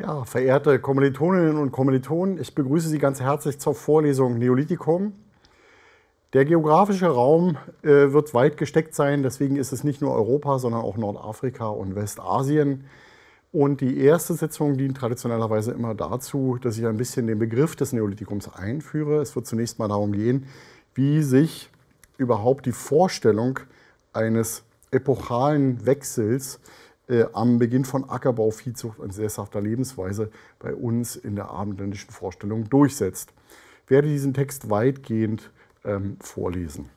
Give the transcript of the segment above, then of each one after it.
Ja, verehrte Kommilitoninnen und Kommilitonen, ich begrüße Sie ganz herzlich zur Vorlesung Neolithikum. Der geografische Raum äh, wird weit gesteckt sein, deswegen ist es nicht nur Europa, sondern auch Nordafrika und Westasien. Und die erste Sitzung dient traditionellerweise immer dazu, dass ich ein bisschen den Begriff des Neolithikums einführe. Es wird zunächst mal darum gehen, wie sich überhaupt die Vorstellung eines epochalen Wechsels äh, am Beginn von Ackerbau, Viehzucht und sesshafter Lebensweise bei uns in der abendländischen Vorstellung durchsetzt. Ich werde diesen Text weitgehend ähm, vorlesen.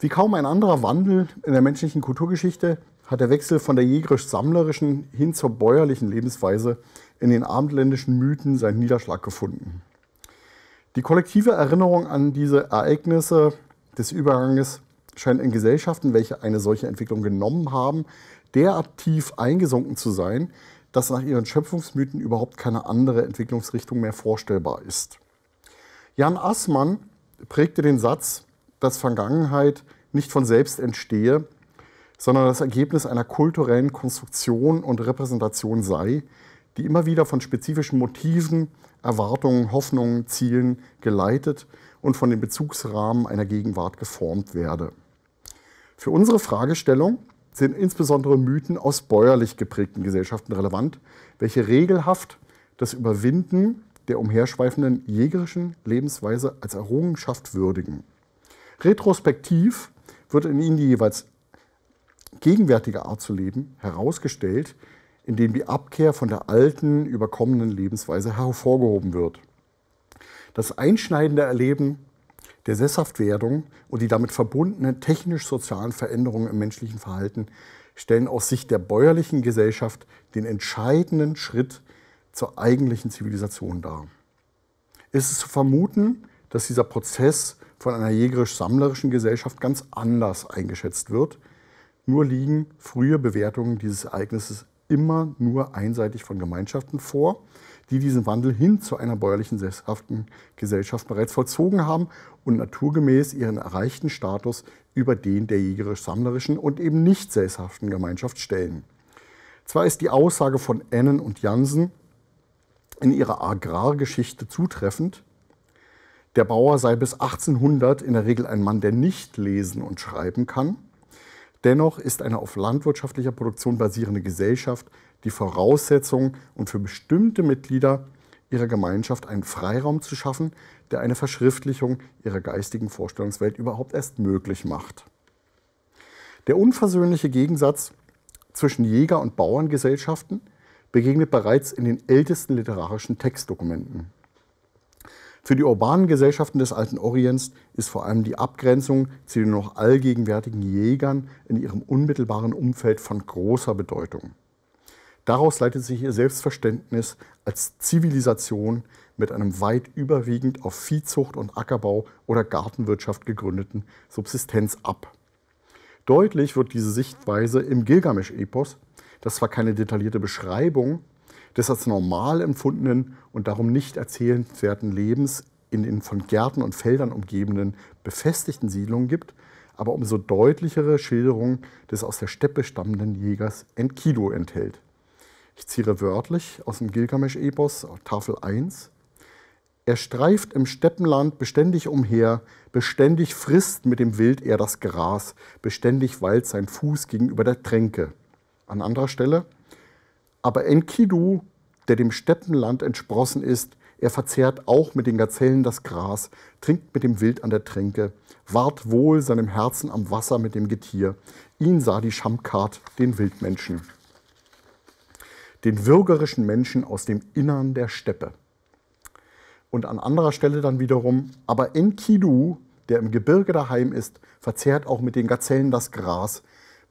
Wie kaum ein anderer Wandel in der menschlichen Kulturgeschichte hat der Wechsel von der jägerisch-sammlerischen hin zur bäuerlichen Lebensweise in den abendländischen Mythen seinen Niederschlag gefunden. Die kollektive Erinnerung an diese Ereignisse des Überganges scheint in Gesellschaften, welche eine solche Entwicklung genommen haben, derart tief eingesunken zu sein, dass nach ihren Schöpfungsmythen überhaupt keine andere Entwicklungsrichtung mehr vorstellbar ist. Jan Assmann prägte den Satz, dass Vergangenheit nicht von selbst entstehe, sondern das Ergebnis einer kulturellen Konstruktion und Repräsentation sei, die immer wieder von spezifischen Motiven, Erwartungen, Hoffnungen, Zielen geleitet und von dem Bezugsrahmen einer Gegenwart geformt werde. Für unsere Fragestellung sind insbesondere Mythen aus bäuerlich geprägten Gesellschaften relevant, welche regelhaft das Überwinden der umherschweifenden jägerischen Lebensweise als Errungenschaft würdigen. Retrospektiv wird in ihnen die jeweils gegenwärtige Art zu leben herausgestellt, indem die Abkehr von der alten, überkommenen Lebensweise hervorgehoben wird. Das einschneidende Erleben der Sesshaftwerdung und die damit verbundenen technisch-sozialen Veränderungen im menschlichen Verhalten stellen aus Sicht der bäuerlichen Gesellschaft den entscheidenden Schritt zur eigentlichen Zivilisation dar. Es ist zu vermuten, dass dieser Prozess von einer jägerisch-sammlerischen Gesellschaft ganz anders eingeschätzt wird. Nur liegen frühe Bewertungen dieses Ereignisses immer nur einseitig von Gemeinschaften vor, die diesen Wandel hin zu einer bäuerlichen, sesshaften Gesellschaft bereits vollzogen haben und naturgemäß ihren erreichten Status über den der jägerisch-sammlerischen und eben nicht sesshaften Gemeinschaft stellen. Zwar ist die Aussage von Ennen und Jansen in ihrer Agrargeschichte zutreffend, der Bauer sei bis 1800 in der Regel ein Mann, der nicht lesen und schreiben kann, Dennoch ist eine auf landwirtschaftlicher Produktion basierende Gesellschaft die Voraussetzung und für bestimmte Mitglieder ihrer Gemeinschaft einen Freiraum zu schaffen, der eine Verschriftlichung ihrer geistigen Vorstellungswelt überhaupt erst möglich macht. Der unversöhnliche Gegensatz zwischen Jäger- und Bauerngesellschaften begegnet bereits in den ältesten literarischen Textdokumenten. Für die urbanen Gesellschaften des alten Orients ist vor allem die Abgrenzung zu den noch allgegenwärtigen Jägern in ihrem unmittelbaren Umfeld von großer Bedeutung. Daraus leitet sich ihr Selbstverständnis als Zivilisation mit einem weit überwiegend auf Viehzucht und Ackerbau oder Gartenwirtschaft gegründeten Subsistenz ab. Deutlich wird diese Sichtweise im Gilgamesch-Epos, das zwar keine detaillierte Beschreibung des als normal empfundenen und darum nicht erzählenswerten Lebens in den von Gärten und Feldern umgebenen befestigten Siedlungen gibt, aber umso deutlichere Schilderungen des aus der Steppe stammenden Jägers Enkidu enthält. Ich ziehe wörtlich aus dem Gilgamesch-Epos, Tafel 1. Er streift im Steppenland beständig umher, beständig frisst mit dem Wild er das Gras, beständig weilt sein Fuß gegenüber der Tränke. An anderer Stelle, aber Enkidu, der dem Steppenland entsprossen ist, er verzehrt auch mit den Gazellen das Gras, trinkt mit dem Wild an der Tränke, ward wohl seinem Herzen am Wasser mit dem Getier. Ihn sah die Schamkat, den Wildmenschen, den würgerischen Menschen aus dem Innern der Steppe. Und an anderer Stelle dann wiederum, aber Enkidu, der im Gebirge daheim ist, verzehrt auch mit den Gazellen das Gras,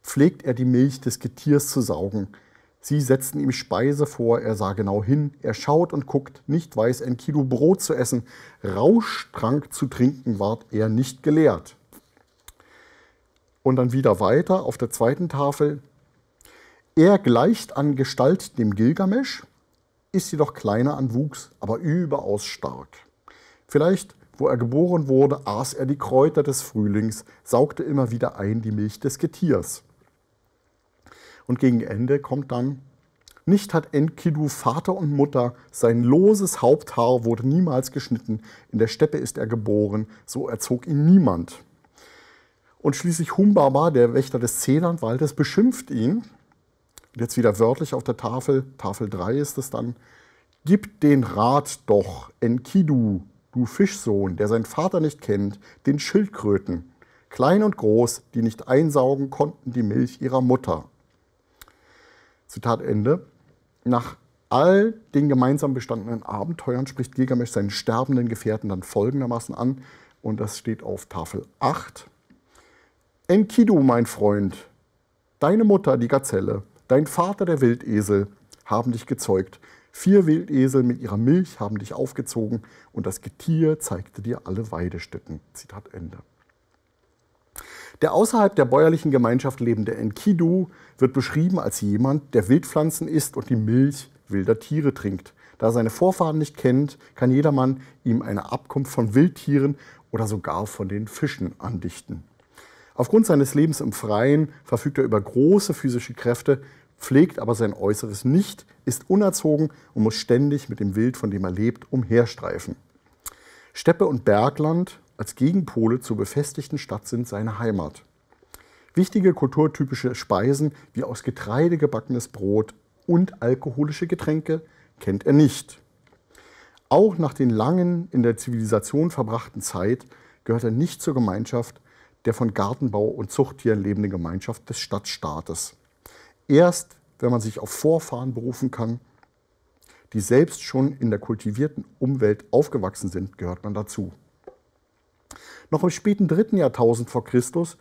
pflegt er die Milch des Getiers zu saugen, Sie setzten ihm Speise vor, er sah genau hin, er schaut und guckt, nicht weiß, ein Kilo Brot zu essen, Rauschtrank zu trinken, ward er nicht gelehrt. Und dann wieder weiter auf der zweiten Tafel. Er gleicht an Gestalt dem Gilgamesch, ist jedoch kleiner an Wuchs, aber überaus stark. Vielleicht, wo er geboren wurde, aß er die Kräuter des Frühlings, saugte immer wieder ein die Milch des Getiers. Und gegen Ende kommt dann, nicht hat Enkidu Vater und Mutter, sein loses Haupthaar wurde niemals geschnitten, in der Steppe ist er geboren, so erzog ihn niemand. Und schließlich Humbaba, der Wächter des Zedernwaldes, beschimpft ihn. Jetzt wieder wörtlich auf der Tafel, Tafel 3 ist es dann. Gib den Rat doch, Enkidu, du Fischsohn, der seinen Vater nicht kennt, den Schildkröten, klein und groß, die nicht einsaugen konnten die Milch ihrer Mutter. Zitat Ende. Nach all den gemeinsam bestandenen Abenteuern spricht Gilgamesch seinen sterbenden Gefährten dann folgendermaßen an, und das steht auf Tafel 8. Enkidu, mein Freund, deine Mutter, die Gazelle, dein Vater, der Wildesel, haben dich gezeugt. Vier Wildesel mit ihrer Milch haben dich aufgezogen und das Getier zeigte dir alle Weidestücken. Zitat Ende. Der außerhalb der bäuerlichen Gemeinschaft lebende Enkidu wird beschrieben als jemand, der Wildpflanzen isst und die Milch wilder Tiere trinkt. Da er seine Vorfahren nicht kennt, kann jedermann ihm eine Abkunft von Wildtieren oder sogar von den Fischen andichten. Aufgrund seines Lebens im Freien verfügt er über große physische Kräfte, pflegt aber sein Äußeres nicht, ist unerzogen und muss ständig mit dem Wild, von dem er lebt, umherstreifen. Steppe und Bergland als Gegenpole zur befestigten Stadt sind seine Heimat. Wichtige kulturtypische Speisen wie aus Getreide gebackenes Brot und alkoholische Getränke kennt er nicht. Auch nach den langen in der Zivilisation verbrachten Zeit gehört er nicht zur Gemeinschaft der von Gartenbau und Zuchttieren lebenden Gemeinschaft des Stadtstaates. Erst wenn man sich auf Vorfahren berufen kann, die selbst schon in der kultivierten Umwelt aufgewachsen sind, gehört man dazu noch im späten dritten Jahrtausend vor Christus,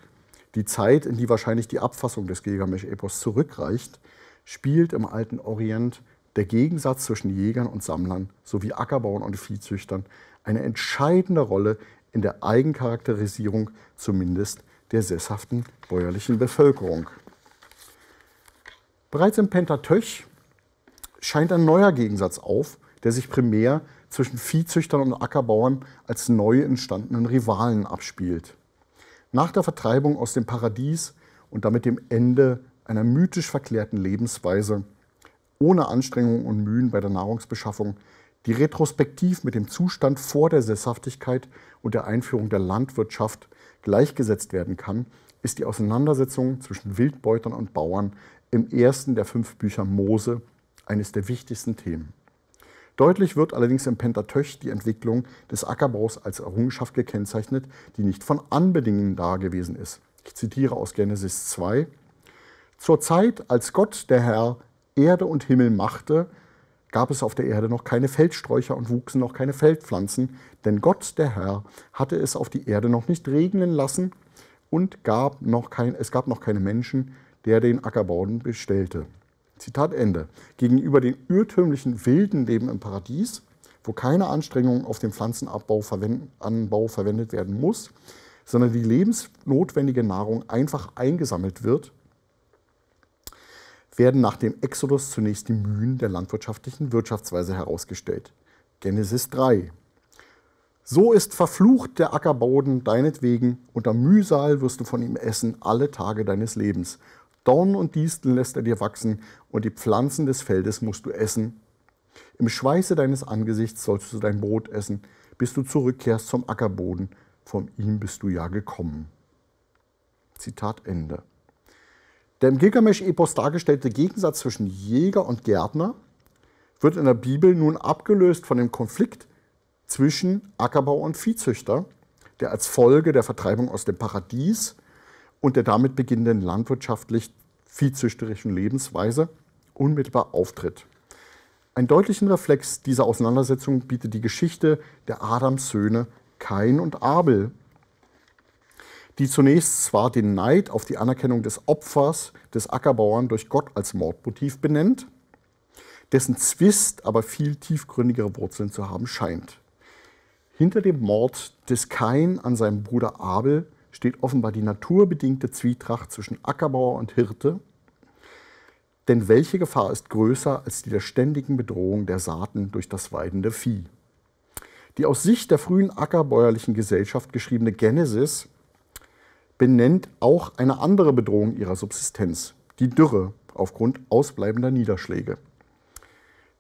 die Zeit, in die wahrscheinlich die Abfassung des Gilgamesch-Epos zurückreicht, spielt im alten Orient der Gegensatz zwischen Jägern und Sammlern sowie Ackerbauern und Viehzüchtern eine entscheidende Rolle in der Eigencharakterisierung zumindest der sesshaften bäuerlichen Bevölkerung. Bereits im Pentateuch scheint ein neuer Gegensatz auf, der sich primär zwischen Viehzüchtern und Ackerbauern als neu entstandenen Rivalen abspielt. Nach der Vertreibung aus dem Paradies und damit dem Ende einer mythisch verklärten Lebensweise, ohne Anstrengungen und Mühen bei der Nahrungsbeschaffung, die retrospektiv mit dem Zustand vor der Sesshaftigkeit und der Einführung der Landwirtschaft gleichgesetzt werden kann, ist die Auseinandersetzung zwischen Wildbeutern und Bauern im ersten der fünf Bücher Mose eines der wichtigsten Themen. Deutlich wird allerdings im Pentateuch die Entwicklung des Ackerbaus als Errungenschaft gekennzeichnet, die nicht von Anbedingungen da gewesen ist. Ich zitiere aus Genesis 2. Zur Zeit, als Gott, der Herr, Erde und Himmel machte, gab es auf der Erde noch keine Feldsträucher und wuchsen noch keine Feldpflanzen, denn Gott, der Herr, hatte es auf die Erde noch nicht regnen lassen und gab noch kein, es gab noch keine Menschen, der den Ackerbauden bestellte. Zitat Ende. Gegenüber den irrtümlichen wilden Leben im Paradies, wo keine Anstrengung auf den Pflanzenanbau verwendet werden muss, sondern die lebensnotwendige Nahrung einfach eingesammelt wird, werden nach dem Exodus zunächst die Mühen der landwirtschaftlichen Wirtschaftsweise herausgestellt. Genesis 3. So ist verflucht der Ackerboden deinetwegen, unter Mühsal wirst du von ihm essen alle Tage deines Lebens. Dornen und Disteln lässt er dir wachsen, und die Pflanzen des Feldes musst du essen. Im Schweiße deines Angesichts sollst du dein Brot essen, bis du zurückkehrst zum Ackerboden, von ihm bist du ja gekommen. Zitat Ende. Der im Gilgamesch-Epos dargestellte Gegensatz zwischen Jäger und Gärtner wird in der Bibel nun abgelöst von dem Konflikt zwischen Ackerbau und Viehzüchter, der als Folge der Vertreibung aus dem Paradies und der damit beginnenden landwirtschaftlich viehzüchterischen Lebensweise unmittelbar auftritt. Einen deutlichen Reflex dieser Auseinandersetzung bietet die Geschichte der Adams-Söhne Kain und Abel, die zunächst zwar den Neid auf die Anerkennung des Opfers des Ackerbauern durch Gott als Mordmotiv benennt, dessen Zwist aber viel tiefgründigere Wurzeln zu haben scheint. Hinter dem Mord des Kain an seinem Bruder Abel steht offenbar die naturbedingte Zwietracht zwischen Ackerbauer und Hirte. Denn welche Gefahr ist größer als die der ständigen Bedrohung der Saaten durch das weidende Vieh? Die aus Sicht der frühen ackerbäuerlichen Gesellschaft geschriebene Genesis benennt auch eine andere Bedrohung ihrer Subsistenz, die Dürre aufgrund ausbleibender Niederschläge.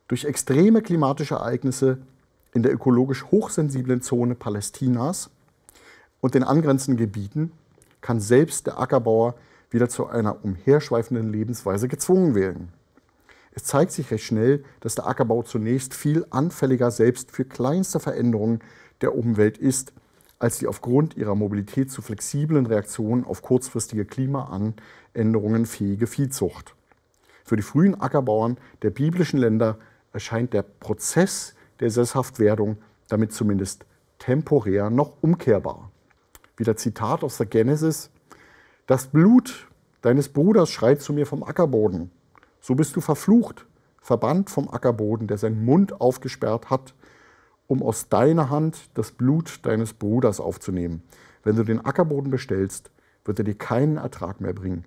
Durch extreme klimatische Ereignisse in der ökologisch hochsensiblen Zone Palästinas und den angrenzenden Gebieten kann selbst der Ackerbauer wieder zu einer umherschweifenden Lebensweise gezwungen werden. Es zeigt sich recht schnell, dass der Ackerbau zunächst viel anfälliger selbst für kleinste Veränderungen der Umwelt ist, als die aufgrund ihrer Mobilität zu flexiblen Reaktionen auf kurzfristige Klimaänderungen fähige Viehzucht. Für die frühen Ackerbauern der biblischen Länder erscheint der Prozess der Sesshaftwerdung damit zumindest temporär noch umkehrbar wieder Zitat aus der Genesis, das Blut deines Bruders schreit zu mir vom Ackerboden. So bist du verflucht, verbannt vom Ackerboden, der seinen Mund aufgesperrt hat, um aus deiner Hand das Blut deines Bruders aufzunehmen. Wenn du den Ackerboden bestellst, wird er dir keinen Ertrag mehr bringen.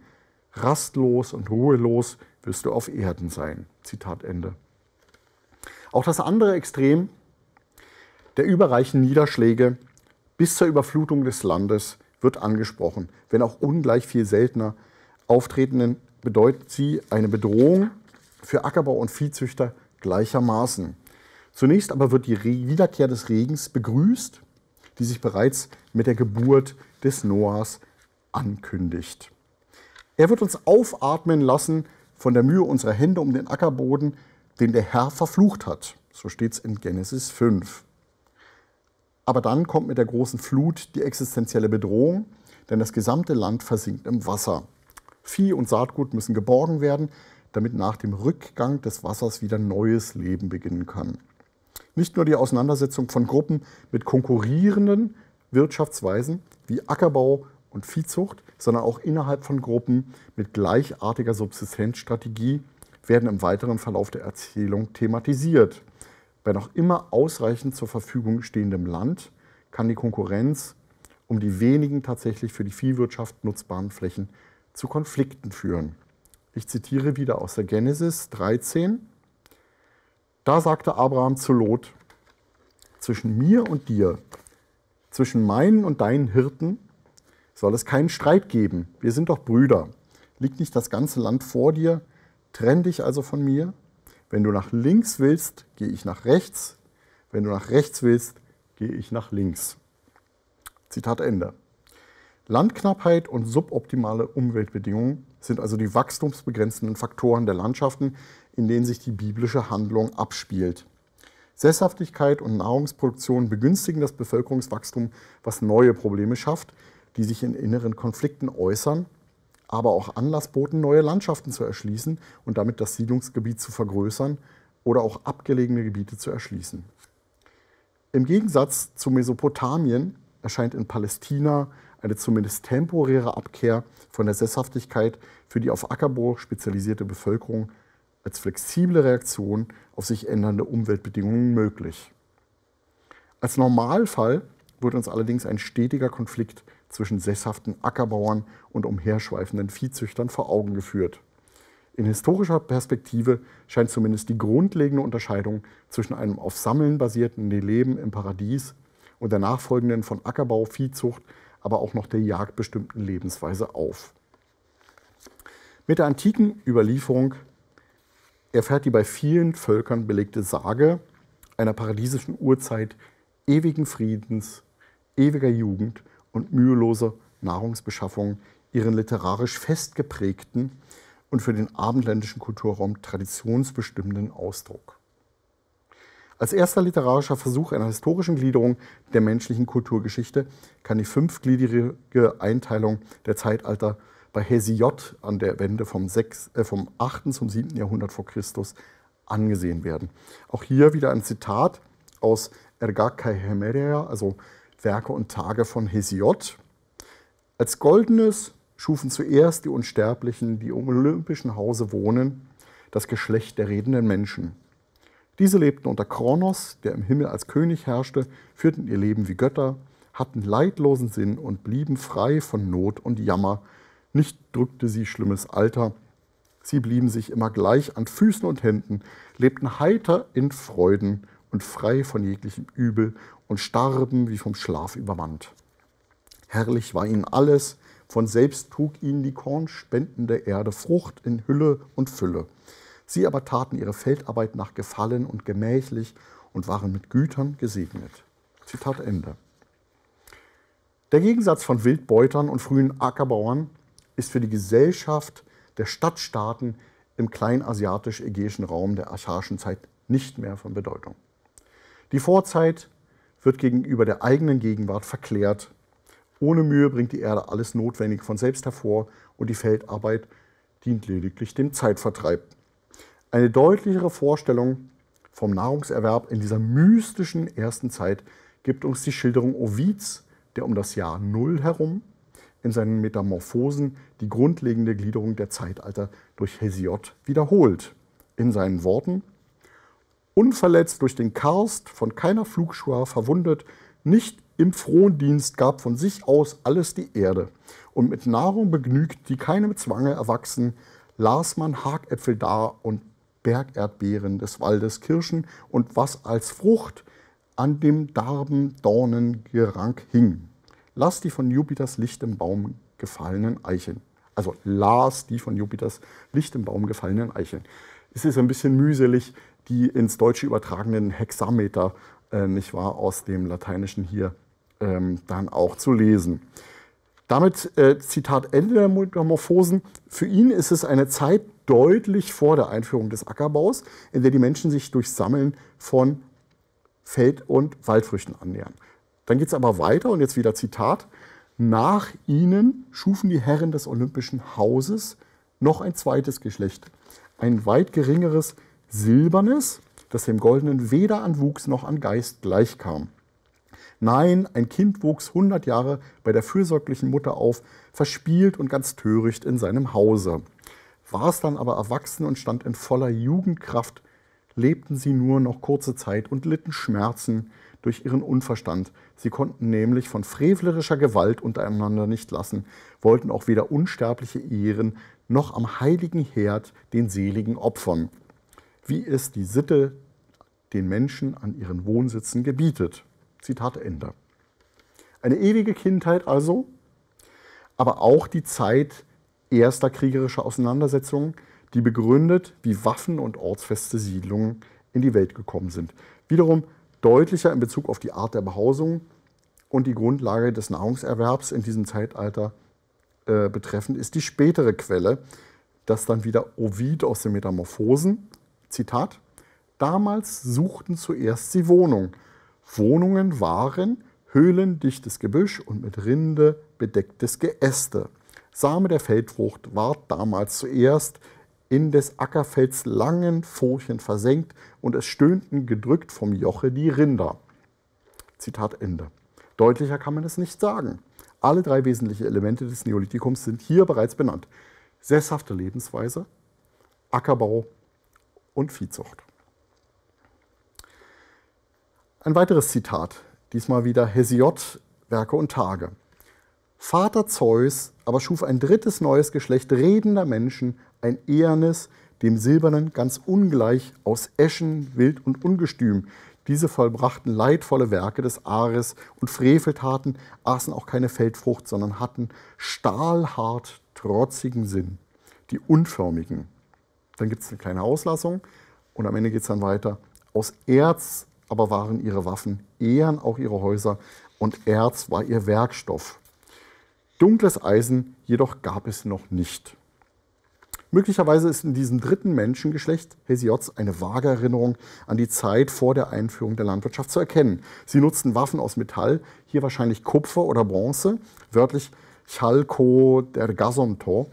Rastlos und ruhelos wirst du auf Erden sein. Zitat Ende. Auch das andere Extrem der überreichen Niederschläge bis zur Überflutung des Landes wird angesprochen. Wenn auch ungleich viel seltener auftretenden, bedeutet sie eine Bedrohung für Ackerbau und Viehzüchter gleichermaßen. Zunächst aber wird die Wiederkehr des Regens begrüßt, die sich bereits mit der Geburt des Noahs ankündigt. Er wird uns aufatmen lassen von der Mühe unserer Hände um den Ackerboden, den der Herr verflucht hat. So steht es in Genesis 5. Aber dann kommt mit der großen Flut die existenzielle Bedrohung, denn das gesamte Land versinkt im Wasser. Vieh und Saatgut müssen geborgen werden, damit nach dem Rückgang des Wassers wieder neues Leben beginnen kann. Nicht nur die Auseinandersetzung von Gruppen mit konkurrierenden Wirtschaftsweisen wie Ackerbau und Viehzucht, sondern auch innerhalb von Gruppen mit gleichartiger Subsistenzstrategie werden im weiteren Verlauf der Erzählung thematisiert. Bei noch immer ausreichend zur Verfügung stehendem Land kann die Konkurrenz um die wenigen tatsächlich für die Viehwirtschaft nutzbaren Flächen zu Konflikten führen. Ich zitiere wieder aus der Genesis 13. Da sagte Abraham zu Lot, zwischen mir und dir, zwischen meinen und deinen Hirten soll es keinen Streit geben. Wir sind doch Brüder. Liegt nicht das ganze Land vor dir? Trenn dich also von mir. Wenn du nach links willst, gehe ich nach rechts. Wenn du nach rechts willst, gehe ich nach links. Zitat Ende. Landknappheit und suboptimale Umweltbedingungen sind also die wachstumsbegrenzenden Faktoren der Landschaften, in denen sich die biblische Handlung abspielt. Sesshaftigkeit und Nahrungsproduktion begünstigen das Bevölkerungswachstum, was neue Probleme schafft, die sich in inneren Konflikten äußern aber auch Anlass boten, neue Landschaften zu erschließen und damit das Siedlungsgebiet zu vergrößern oder auch abgelegene Gebiete zu erschließen. Im Gegensatz zu Mesopotamien erscheint in Palästina eine zumindest temporäre Abkehr von der Sesshaftigkeit für die auf Ackerbau spezialisierte Bevölkerung als flexible Reaktion auf sich ändernde Umweltbedingungen möglich. Als Normalfall wird uns allerdings ein stetiger Konflikt zwischen sesshaften Ackerbauern und umherschweifenden Viehzüchtern vor Augen geführt. In historischer Perspektive scheint zumindest die grundlegende Unterscheidung zwischen einem auf Sammeln basierten Leben im Paradies und der nachfolgenden von Ackerbau, Viehzucht, aber auch noch der Jagd bestimmten Lebensweise auf. Mit der antiken Überlieferung erfährt die bei vielen Völkern belegte Sage einer paradiesischen Urzeit ewigen Friedens, ewiger Jugend und mühelose Nahrungsbeschaffung ihren literarisch festgeprägten und für den abendländischen Kulturraum traditionsbestimmenden Ausdruck. Als erster literarischer Versuch einer historischen Gliederung der menschlichen Kulturgeschichte kann die fünfgliedrige Einteilung der Zeitalter bei Hesiod an der Wende vom, 6, äh, vom 8. zum 7. Jahrhundert vor Christus angesehen werden. Auch hier wieder ein Zitat aus Ergakai Ergakahemeria, also Werke und Tage von Hesiod. Als goldenes schufen zuerst die Unsterblichen, die im olympischen Hause wohnen, das Geschlecht der redenden Menschen. Diese lebten unter Kronos, der im Himmel als König herrschte, führten ihr Leben wie Götter, hatten leidlosen Sinn und blieben frei von Not und Jammer. Nicht drückte sie schlimmes Alter. Sie blieben sich immer gleich an Füßen und Händen, lebten heiter in Freuden und frei von jeglichem Übel und starben wie vom Schlaf übermannt. Herrlich war ihnen alles, von selbst trug ihnen die kornspendende Erde Frucht in Hülle und Fülle. Sie aber taten ihre Feldarbeit nach Gefallen und gemächlich und waren mit Gütern gesegnet. Zitat Ende. Der Gegensatz von Wildbeutern und frühen Ackerbauern ist für die Gesellschaft der Stadtstaaten im kleinasiatisch-ägäischen Raum der archaischen Zeit nicht mehr von Bedeutung. Die Vorzeit wird gegenüber der eigenen Gegenwart verklärt. Ohne Mühe bringt die Erde alles Notwendige von selbst hervor und die Feldarbeit dient lediglich dem Zeitvertreib. Eine deutlichere Vorstellung vom Nahrungserwerb in dieser mystischen ersten Zeit gibt uns die Schilderung Ovids, der um das Jahr Null herum in seinen Metamorphosen die grundlegende Gliederung der Zeitalter durch Hesiod wiederholt. In seinen Worten unverletzt durch den Karst, von keiner Flugschuhe verwundet, nicht im Frondienst gab von sich aus alles die Erde. Und mit Nahrung begnügt, die keinem Zwange erwachsen, las man Hagäpfel dar und Bergerdbeeren des Waldes Kirschen und was als Frucht an dem Darben Dornen gerank hing. Lass die von Jupiters Licht im Baum gefallenen Eichen. Also las die von Jupiters Licht im Baum gefallenen Eichen. Es ist ein bisschen mühselig, die ins Deutsche übertragenen Hexameter, äh, nicht wahr, aus dem Lateinischen hier ähm, dann auch zu lesen. Damit äh, Zitat Ende der Metamorphosen. Für ihn ist es eine Zeit deutlich vor der Einführung des Ackerbaus, in der die Menschen sich durch Sammeln von Feld- und Waldfrüchten annähern. Dann geht es aber weiter und jetzt wieder Zitat. Nach ihnen schufen die Herren des Olympischen Hauses noch ein zweites Geschlecht, ein weit geringeres, Silbernes, das dem Goldenen weder an Wuchs noch an Geist gleichkam. Nein, ein Kind wuchs hundert Jahre bei der fürsorglichen Mutter auf, verspielt und ganz töricht in seinem Hause. War es dann aber erwachsen und stand in voller Jugendkraft, lebten sie nur noch kurze Zeit und litten Schmerzen durch ihren Unverstand. Sie konnten nämlich von frevlerischer Gewalt untereinander nicht lassen, wollten auch weder unsterbliche Ehren noch am heiligen Herd den Seligen opfern wie es die Sitte den Menschen an ihren Wohnsitzen gebietet. Zitat Ende. Eine ewige Kindheit also, aber auch die Zeit erster kriegerischer Auseinandersetzungen, die begründet, wie Waffen und ortsfeste Siedlungen in die Welt gekommen sind. Wiederum deutlicher in Bezug auf die Art der Behausung und die Grundlage des Nahrungserwerbs in diesem Zeitalter äh, betreffend ist die spätere Quelle, das dann wieder Ovid aus den Metamorphosen, Zitat, damals suchten zuerst sie Wohnung. Wohnungen waren höhlendichtes Gebüsch und mit Rinde bedecktes Geäste. Same der Feldfrucht ward damals zuerst in des Ackerfelds langen Furchen versenkt und es stöhnten gedrückt vom Joche die Rinder. Zitat Ende. Deutlicher kann man es nicht sagen. Alle drei wesentlichen Elemente des Neolithikums sind hier bereits benannt. Sesshafte Lebensweise, Ackerbau und Viehzucht. Ein weiteres Zitat, diesmal wieder Hesiod, Werke und Tage. Vater Zeus aber schuf ein drittes neues Geschlecht redender Menschen, ein ehernes, dem silbernen ganz ungleich, aus Eschen, wild und ungestüm. Diese vollbrachten leidvolle Werke des Ares und Freveltaten, aßen auch keine Feldfrucht, sondern hatten stahlhart trotzigen Sinn. Die Unförmigen dann gibt es eine kleine Auslassung und am Ende geht es dann weiter. Aus Erz aber waren ihre Waffen, Ehren auch ihre Häuser und Erz war ihr Werkstoff. Dunkles Eisen jedoch gab es noch nicht. Möglicherweise ist in diesem dritten Menschengeschlecht Hesiods eine vage Erinnerung an die Zeit vor der Einführung der Landwirtschaft zu erkennen. Sie nutzten Waffen aus Metall, hier wahrscheinlich Kupfer oder Bronze, wörtlich Chalko der Gasomto,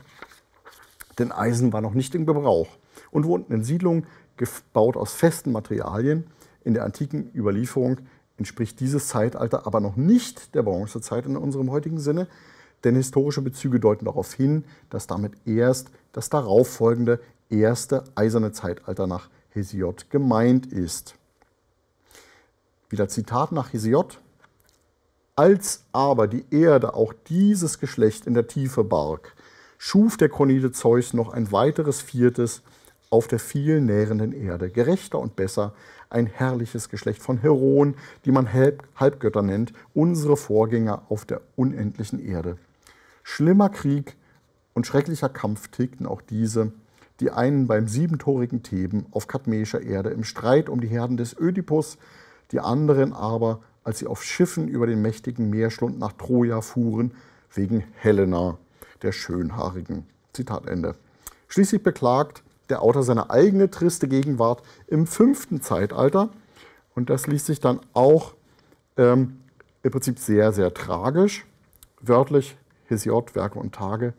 denn Eisen war noch nicht im Gebrauch und wohnten in Siedlungen, gebaut aus festen Materialien. In der antiken Überlieferung entspricht dieses Zeitalter aber noch nicht der Bronzezeit in unserem heutigen Sinne, denn historische Bezüge deuten darauf hin, dass damit erst das darauffolgende erste eiserne Zeitalter nach Hesiod gemeint ist. Wieder Zitat nach Hesiod. Als aber die Erde auch dieses Geschlecht in der Tiefe barg, schuf der Kronide Zeus noch ein weiteres viertes auf der viel nährenden Erde, gerechter und besser, ein herrliches Geschlecht von Heroen, die man Halb Halbgötter nennt, unsere Vorgänger auf der unendlichen Erde. Schlimmer Krieg und schrecklicher Kampf tilgten auch diese, die einen beim siebentorigen Theben auf kadmäischer Erde im Streit um die Herden des Ödipus, die anderen aber, als sie auf Schiffen über den mächtigen Meerschlund nach Troja fuhren, wegen Helena der Schönhaarigen. Zitat Ende. Schließlich beklagt der Autor seine eigene triste Gegenwart im fünften Zeitalter. Und das liest sich dann auch ähm, im Prinzip sehr, sehr tragisch. Wörtlich Hesiod, Werke und Tage.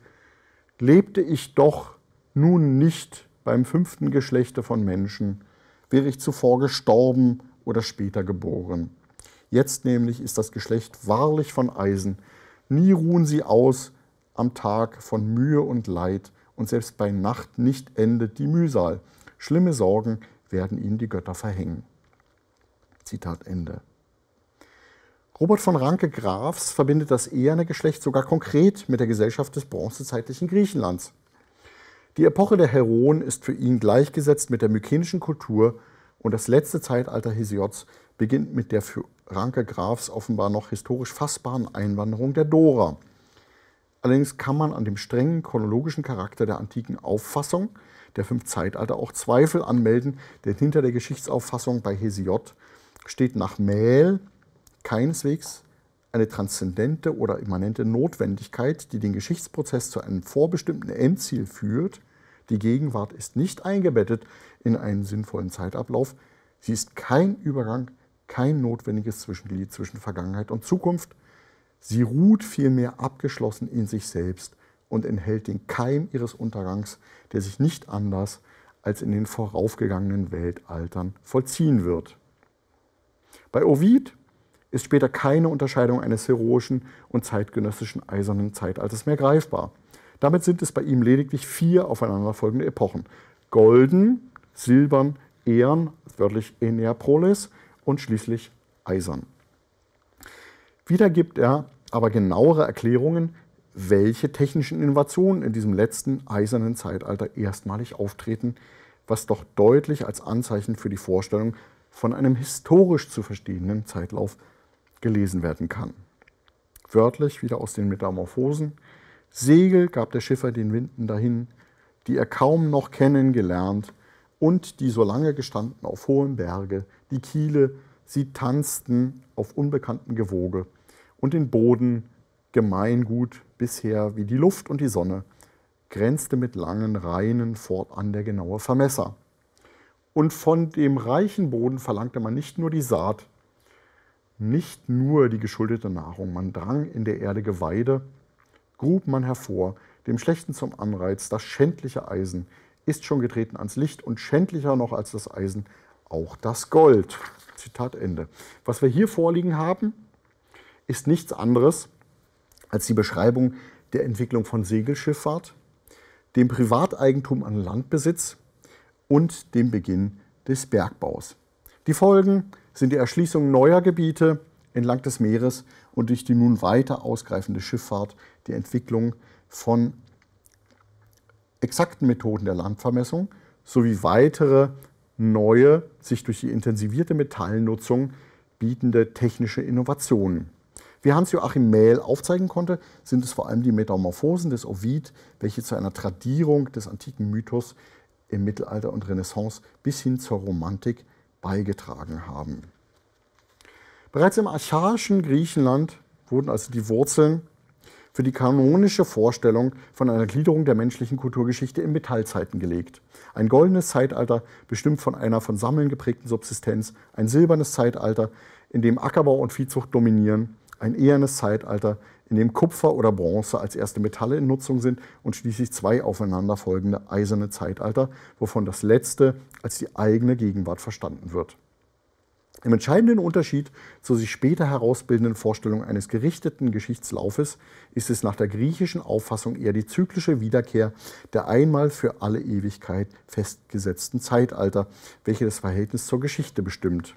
Lebte ich doch nun nicht beim fünften Geschlechte von Menschen, wäre ich zuvor gestorben oder später geboren. Jetzt nämlich ist das Geschlecht wahrlich von Eisen. Nie ruhen sie aus, am Tag von Mühe und Leid, und selbst bei Nacht nicht endet die Mühsal. Schlimme Sorgen werden ihnen die Götter verhängen. Zitat Ende. Robert von Ranke Grafs verbindet das eherne Geschlecht sogar konkret mit der Gesellschaft des bronzezeitlichen Griechenlands. Die Epoche der Heroen ist für ihn gleichgesetzt mit der mykenischen Kultur und das letzte Zeitalter Hesiods beginnt mit der für Ranke Grafs offenbar noch historisch fassbaren Einwanderung der Dora. Allerdings kann man an dem strengen chronologischen Charakter der antiken Auffassung der fünf Zeitalter auch Zweifel anmelden, denn hinter der Geschichtsauffassung bei Hesiod steht nach Mähl keineswegs eine transzendente oder immanente Notwendigkeit, die den Geschichtsprozess zu einem vorbestimmten Endziel führt. Die Gegenwart ist nicht eingebettet in einen sinnvollen Zeitablauf. Sie ist kein Übergang, kein notwendiges Zwischenglied zwischen Vergangenheit und Zukunft. Sie ruht vielmehr abgeschlossen in sich selbst und enthält den Keim ihres Untergangs, der sich nicht anders als in den voraufgegangenen Weltaltern vollziehen wird. Bei Ovid ist später keine Unterscheidung eines heroischen und zeitgenössischen eisernen Zeitalters mehr greifbar. Damit sind es bei ihm lediglich vier aufeinanderfolgende Epochen. Golden, Silbern, Ehren, wörtlich Eneapolis und schließlich Eisern. Wieder gibt er aber genauere Erklärungen, welche technischen Innovationen in diesem letzten eisernen Zeitalter erstmalig auftreten, was doch deutlich als Anzeichen für die Vorstellung von einem historisch zu verstehenden Zeitlauf gelesen werden kann. Wörtlich wieder aus den Metamorphosen. Segel gab der Schiffer den Winden dahin, die er kaum noch kennengelernt, und die so lange gestanden auf hohem Berge, die Kiele, sie tanzten auf unbekannten Gewoge, und den Boden gemeingut bisher wie die Luft und die Sonne, grenzte mit langen Reihen fortan der genaue Vermesser. Und von dem reichen Boden verlangte man nicht nur die Saat, nicht nur die geschuldete Nahrung, man drang in der Erde Geweide, grub man hervor, dem Schlechten zum Anreiz, das schändliche Eisen ist schon getreten ans Licht und schändlicher noch als das Eisen, auch das Gold. Zitat Ende. Was wir hier vorliegen haben, ist nichts anderes als die Beschreibung der Entwicklung von Segelschifffahrt, dem Privateigentum an Landbesitz und dem Beginn des Bergbaus. Die Folgen sind die Erschließung neuer Gebiete entlang des Meeres und durch die nun weiter ausgreifende Schifffahrt die Entwicklung von exakten Methoden der Landvermessung sowie weitere neue, sich durch die intensivierte Metallnutzung bietende technische Innovationen. Wie Hans-Joachim Mähl aufzeigen konnte, sind es vor allem die Metamorphosen des Ovid, welche zu einer Tradierung des antiken Mythos im Mittelalter und Renaissance bis hin zur Romantik beigetragen haben. Bereits im archaischen Griechenland wurden also die Wurzeln für die kanonische Vorstellung von einer Gliederung der menschlichen Kulturgeschichte in Metallzeiten gelegt. Ein goldenes Zeitalter, bestimmt von einer von Sammeln geprägten Subsistenz, ein silbernes Zeitalter, in dem Ackerbau und Viehzucht dominieren, ein ehernes Zeitalter, in dem Kupfer oder Bronze als erste Metalle in Nutzung sind und schließlich zwei aufeinanderfolgende eiserne Zeitalter, wovon das letzte als die eigene Gegenwart verstanden wird. Im entscheidenden Unterschied zur sich später herausbildenden Vorstellung eines gerichteten Geschichtslaufes ist es nach der griechischen Auffassung eher die zyklische Wiederkehr der einmal für alle Ewigkeit festgesetzten Zeitalter, welche das Verhältnis zur Geschichte bestimmt.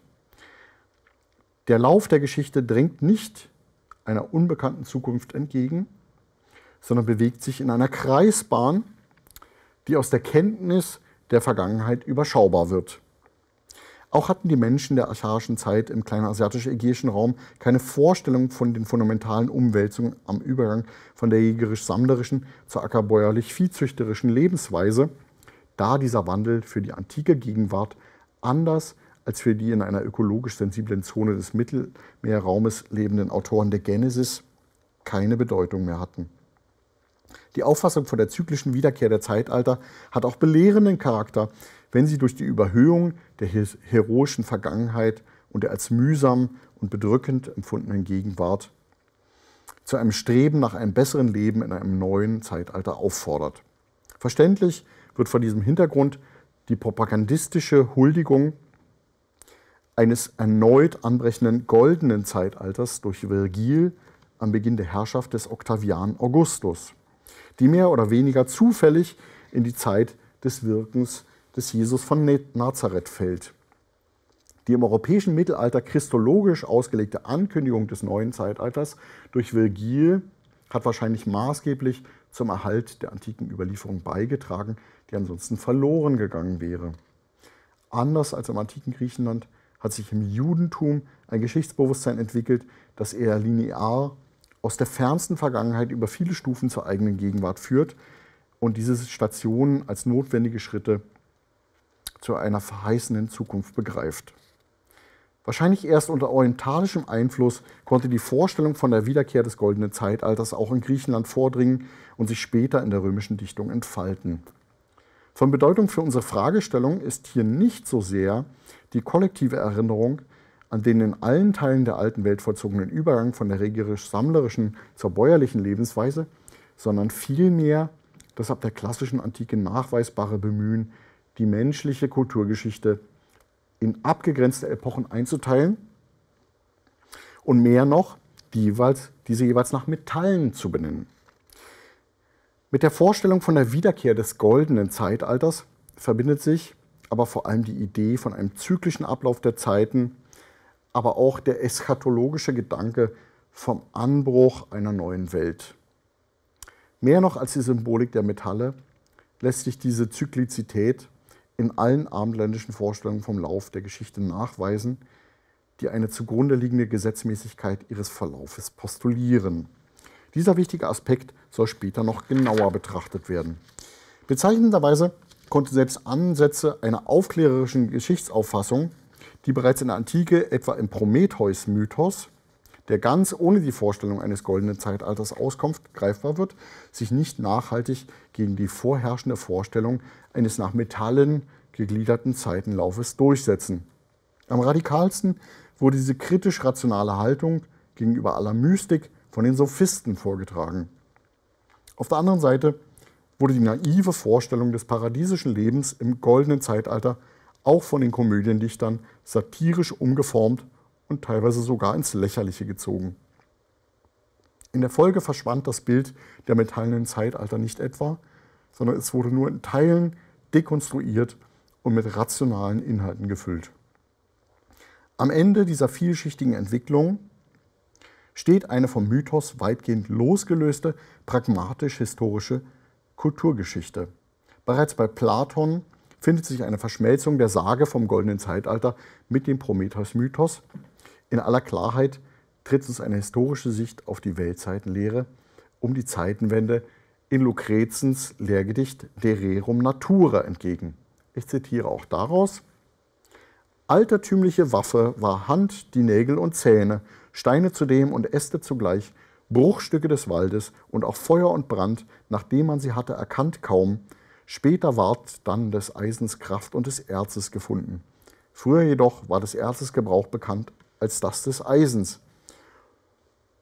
Der Lauf der Geschichte drängt nicht einer unbekannten Zukunft entgegen, sondern bewegt sich in einer Kreisbahn, die aus der Kenntnis der Vergangenheit überschaubar wird. Auch hatten die Menschen der archaischen Zeit im kleinasiatisch-ägäischen Raum keine Vorstellung von den fundamentalen Umwälzungen am Übergang von der jägerisch-sammlerischen zur ackerbäuerlich-viehzüchterischen Lebensweise, da dieser Wandel für die antike Gegenwart anders als für die in einer ökologisch sensiblen Zone des Mittelmeerraumes lebenden Autoren der Genesis keine Bedeutung mehr hatten. Die Auffassung von der zyklischen Wiederkehr der Zeitalter hat auch belehrenden Charakter, wenn sie durch die Überhöhung der heroischen Vergangenheit und der als mühsam und bedrückend empfundenen Gegenwart zu einem Streben nach einem besseren Leben in einem neuen Zeitalter auffordert. Verständlich wird vor diesem Hintergrund die propagandistische Huldigung eines erneut anbrechenden goldenen Zeitalters durch Virgil am Beginn der Herrschaft des Octavian Augustus, die mehr oder weniger zufällig in die Zeit des Wirkens des Jesus von Nazareth fällt. Die im europäischen Mittelalter christologisch ausgelegte Ankündigung des neuen Zeitalters durch Virgil hat wahrscheinlich maßgeblich zum Erhalt der antiken Überlieferung beigetragen, die ansonsten verloren gegangen wäre. Anders als im antiken Griechenland hat sich im Judentum ein Geschichtsbewusstsein entwickelt, das eher linear aus der fernsten Vergangenheit über viele Stufen zur eigenen Gegenwart führt und diese Stationen als notwendige Schritte zu einer verheißenden Zukunft begreift. Wahrscheinlich erst unter orientalischem Einfluss konnte die Vorstellung von der Wiederkehr des goldenen Zeitalters auch in Griechenland vordringen und sich später in der römischen Dichtung entfalten. Von Bedeutung für unsere Fragestellung ist hier nicht so sehr die kollektive Erinnerung an den in allen Teilen der alten Welt vollzogenen Übergang von der regierisch sammlerischen zur bäuerlichen Lebensweise, sondern vielmehr das ab der klassischen Antike nachweisbare Bemühen, die menschliche Kulturgeschichte in abgegrenzte Epochen einzuteilen und mehr noch die jeweils, diese jeweils nach Metallen zu benennen. Mit der Vorstellung von der Wiederkehr des goldenen Zeitalters verbindet sich aber vor allem die Idee von einem zyklischen Ablauf der Zeiten, aber auch der eschatologische Gedanke vom Anbruch einer neuen Welt. Mehr noch als die Symbolik der Metalle lässt sich diese Zyklizität in allen abendländischen Vorstellungen vom Lauf der Geschichte nachweisen, die eine zugrunde liegende Gesetzmäßigkeit ihres Verlaufes postulieren. Dieser wichtige Aspekt soll später noch genauer betrachtet werden. Bezeichnenderweise konnten selbst Ansätze einer aufklärerischen Geschichtsauffassung, die bereits in der Antike etwa im Prometheus-Mythos, der ganz ohne die Vorstellung eines goldenen Zeitalters Auskunft greifbar wird, sich nicht nachhaltig gegen die vorherrschende Vorstellung eines nach Metallen gegliederten Zeitenlaufes durchsetzen. Am radikalsten wurde diese kritisch-rationale Haltung gegenüber aller Mystik, von den Sophisten vorgetragen. Auf der anderen Seite wurde die naive Vorstellung des paradiesischen Lebens im goldenen Zeitalter auch von den Komödiendichtern satirisch umgeformt und teilweise sogar ins Lächerliche gezogen. In der Folge verschwand das Bild der metallenen Zeitalter nicht etwa, sondern es wurde nur in Teilen dekonstruiert und mit rationalen Inhalten gefüllt. Am Ende dieser vielschichtigen Entwicklung steht eine vom Mythos weitgehend losgelöste, pragmatisch-historische Kulturgeschichte. Bereits bei Platon findet sich eine Verschmelzung der Sage vom goldenen Zeitalter mit dem Prometheus-Mythos. In aller Klarheit tritt uns eine historische Sicht auf die Weltzeitenlehre um die Zeitenwende in Lucrezens Lehrgedicht De Rerum Natura entgegen. Ich zitiere auch daraus. Altertümliche Waffe war Hand, die Nägel und Zähne, Steine zudem und Äste zugleich, Bruchstücke des Waldes und auch Feuer und Brand, nachdem man sie hatte erkannt kaum, später ward dann des Eisens Kraft und des Erzes gefunden. Früher jedoch war des Erzes Gebrauch bekannt als das des Eisens.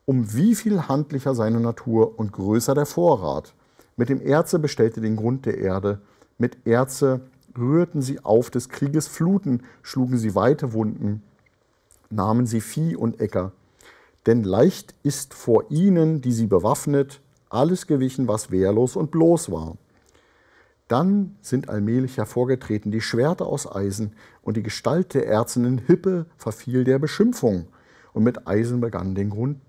Um wie viel handlicher seine Natur und größer der Vorrat. Mit dem Erze bestellte den Grund der Erde, mit Erze rührten sie auf des Krieges Fluten, schlugen sie weite Wunden, nahmen sie Vieh und Äcker. Denn leicht ist vor ihnen, die sie bewaffnet, alles gewichen, was wehrlos und bloß war. Dann sind allmählich hervorgetreten die Schwerter aus Eisen, und die Gestalt der erzenden Hippe verfiel der Beschimpfung, und mit Eisen begann den Grund,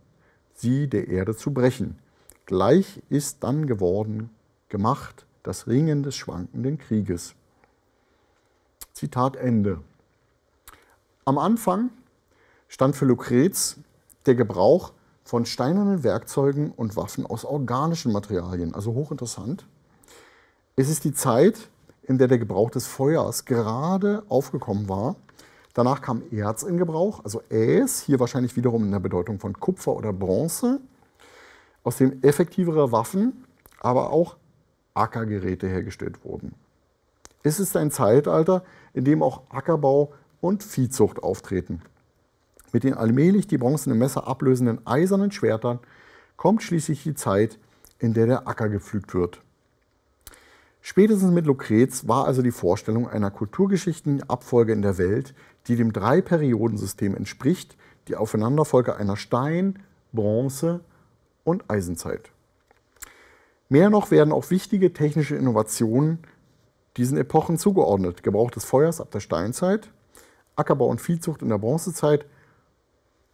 sie der Erde zu brechen. Gleich ist dann geworden, gemacht, das Ringen des schwankenden Krieges. Zitat Ende. Am Anfang stand für Lucrez der Gebrauch von steinernen Werkzeugen und Waffen aus organischen Materialien, also hochinteressant. Es ist die Zeit, in der der Gebrauch des Feuers gerade aufgekommen war. Danach kam Erz in Gebrauch, also Äs, hier wahrscheinlich wiederum in der Bedeutung von Kupfer oder Bronze, aus dem effektivere Waffen, aber auch Ackergeräte hergestellt wurden. Es ist ein Zeitalter, in dem auch Ackerbau und Viehzucht auftreten mit den allmählich die bronzenen Messer ablösenden eisernen Schwertern kommt schließlich die Zeit, in der der Acker gepflügt wird. Spätestens mit Lucrez war also die Vorstellung einer kulturgeschichtlichen Abfolge in der Welt, die dem Drei-Periodensystem entspricht, die Aufeinanderfolge einer Stein-, Bronze- und Eisenzeit. Mehr noch werden auch wichtige technische Innovationen diesen Epochen zugeordnet. Gebrauch des Feuers ab der Steinzeit, Ackerbau und Viehzucht in der Bronzezeit,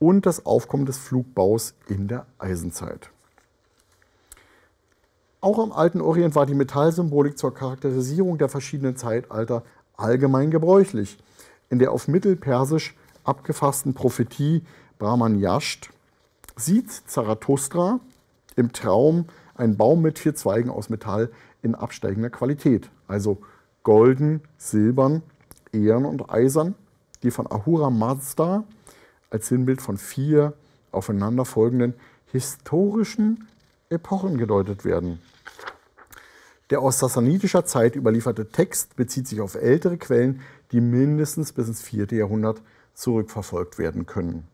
und das Aufkommen des Flugbaus in der Eisenzeit. Auch im alten Orient war die Metallsymbolik zur Charakterisierung der verschiedenen Zeitalter allgemein gebräuchlich. In der auf Mittelpersisch abgefassten Prophetie Brahman Yasht sieht Zarathustra im Traum einen Baum mit vier Zweigen aus Metall in absteigender Qualität, also golden, silbern, ehren und eisern, die von Ahura Mazda als Sinnbild von vier aufeinanderfolgenden historischen Epochen gedeutet werden. Der aus sassanitischer Zeit überlieferte Text bezieht sich auf ältere Quellen, die mindestens bis ins 4. Jahrhundert zurückverfolgt werden können.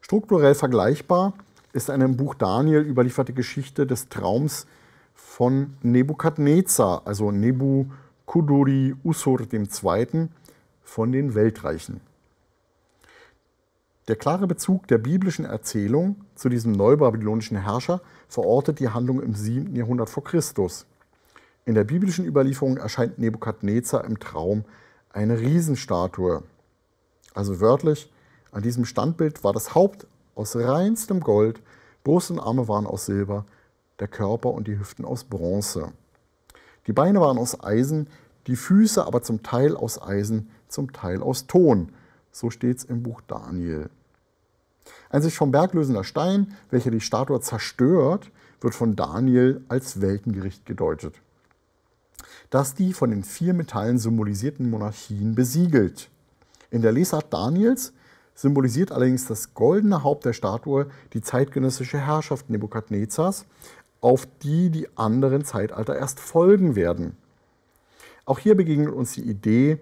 Strukturell vergleichbar ist eine im Buch Daniel überlieferte Geschichte des Traums von Nebukadnezar, also Nebu Kuduri Usur II., von den Weltreichen. Der klare Bezug der biblischen Erzählung zu diesem neubabylonischen Herrscher verortet die Handlung im 7. Jahrhundert vor Christus. In der biblischen Überlieferung erscheint Nebukadnezar im Traum eine Riesenstatue. Also wörtlich, an diesem Standbild war das Haupt aus reinstem Gold, Brust und Arme waren aus Silber, der Körper und die Hüften aus Bronze. Die Beine waren aus Eisen, die Füße aber zum Teil aus Eisen, zum Teil aus Ton. So steht es im Buch Daniel. Ein sich vom Berg lösender Stein, welcher die Statue zerstört, wird von Daniel als Weltengericht gedeutet, das die von den vier Metallen symbolisierten Monarchien besiegelt. In der Lesart Daniels symbolisiert allerdings das goldene Haupt der Statue die zeitgenössische Herrschaft Nebukadnezars, auf die die anderen Zeitalter erst folgen werden. Auch hier begegnet uns die Idee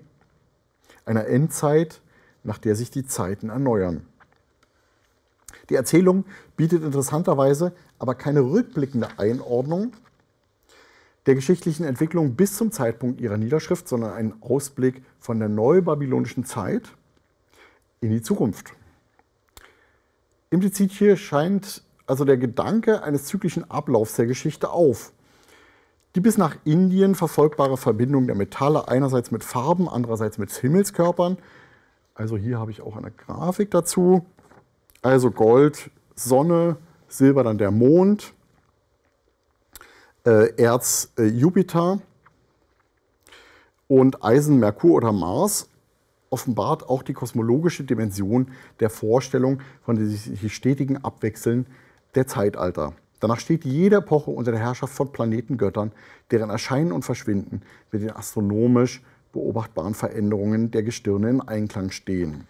einer Endzeit, nach der sich die Zeiten erneuern. Die Erzählung bietet interessanterweise aber keine rückblickende Einordnung der geschichtlichen Entwicklung bis zum Zeitpunkt ihrer Niederschrift, sondern einen Ausblick von der neubabylonischen Zeit in die Zukunft. Implizit hier scheint also der Gedanke eines zyklischen Ablaufs der Geschichte auf. Die bis nach Indien verfolgbare Verbindung der Metalle einerseits mit Farben, andererseits mit Himmelskörpern. Also hier habe ich auch eine Grafik dazu. Also Gold, Sonne, Silber dann der Mond, äh, Erz äh, Jupiter und Eisen Merkur oder Mars offenbart auch die kosmologische Dimension der Vorstellung von den sich stetigen Abwechseln der Zeitalter. Danach steht jede Epoche unter der Herrschaft von Planetengöttern, deren Erscheinen und Verschwinden mit den astronomisch beobachtbaren Veränderungen der Gestirne in Einklang stehen.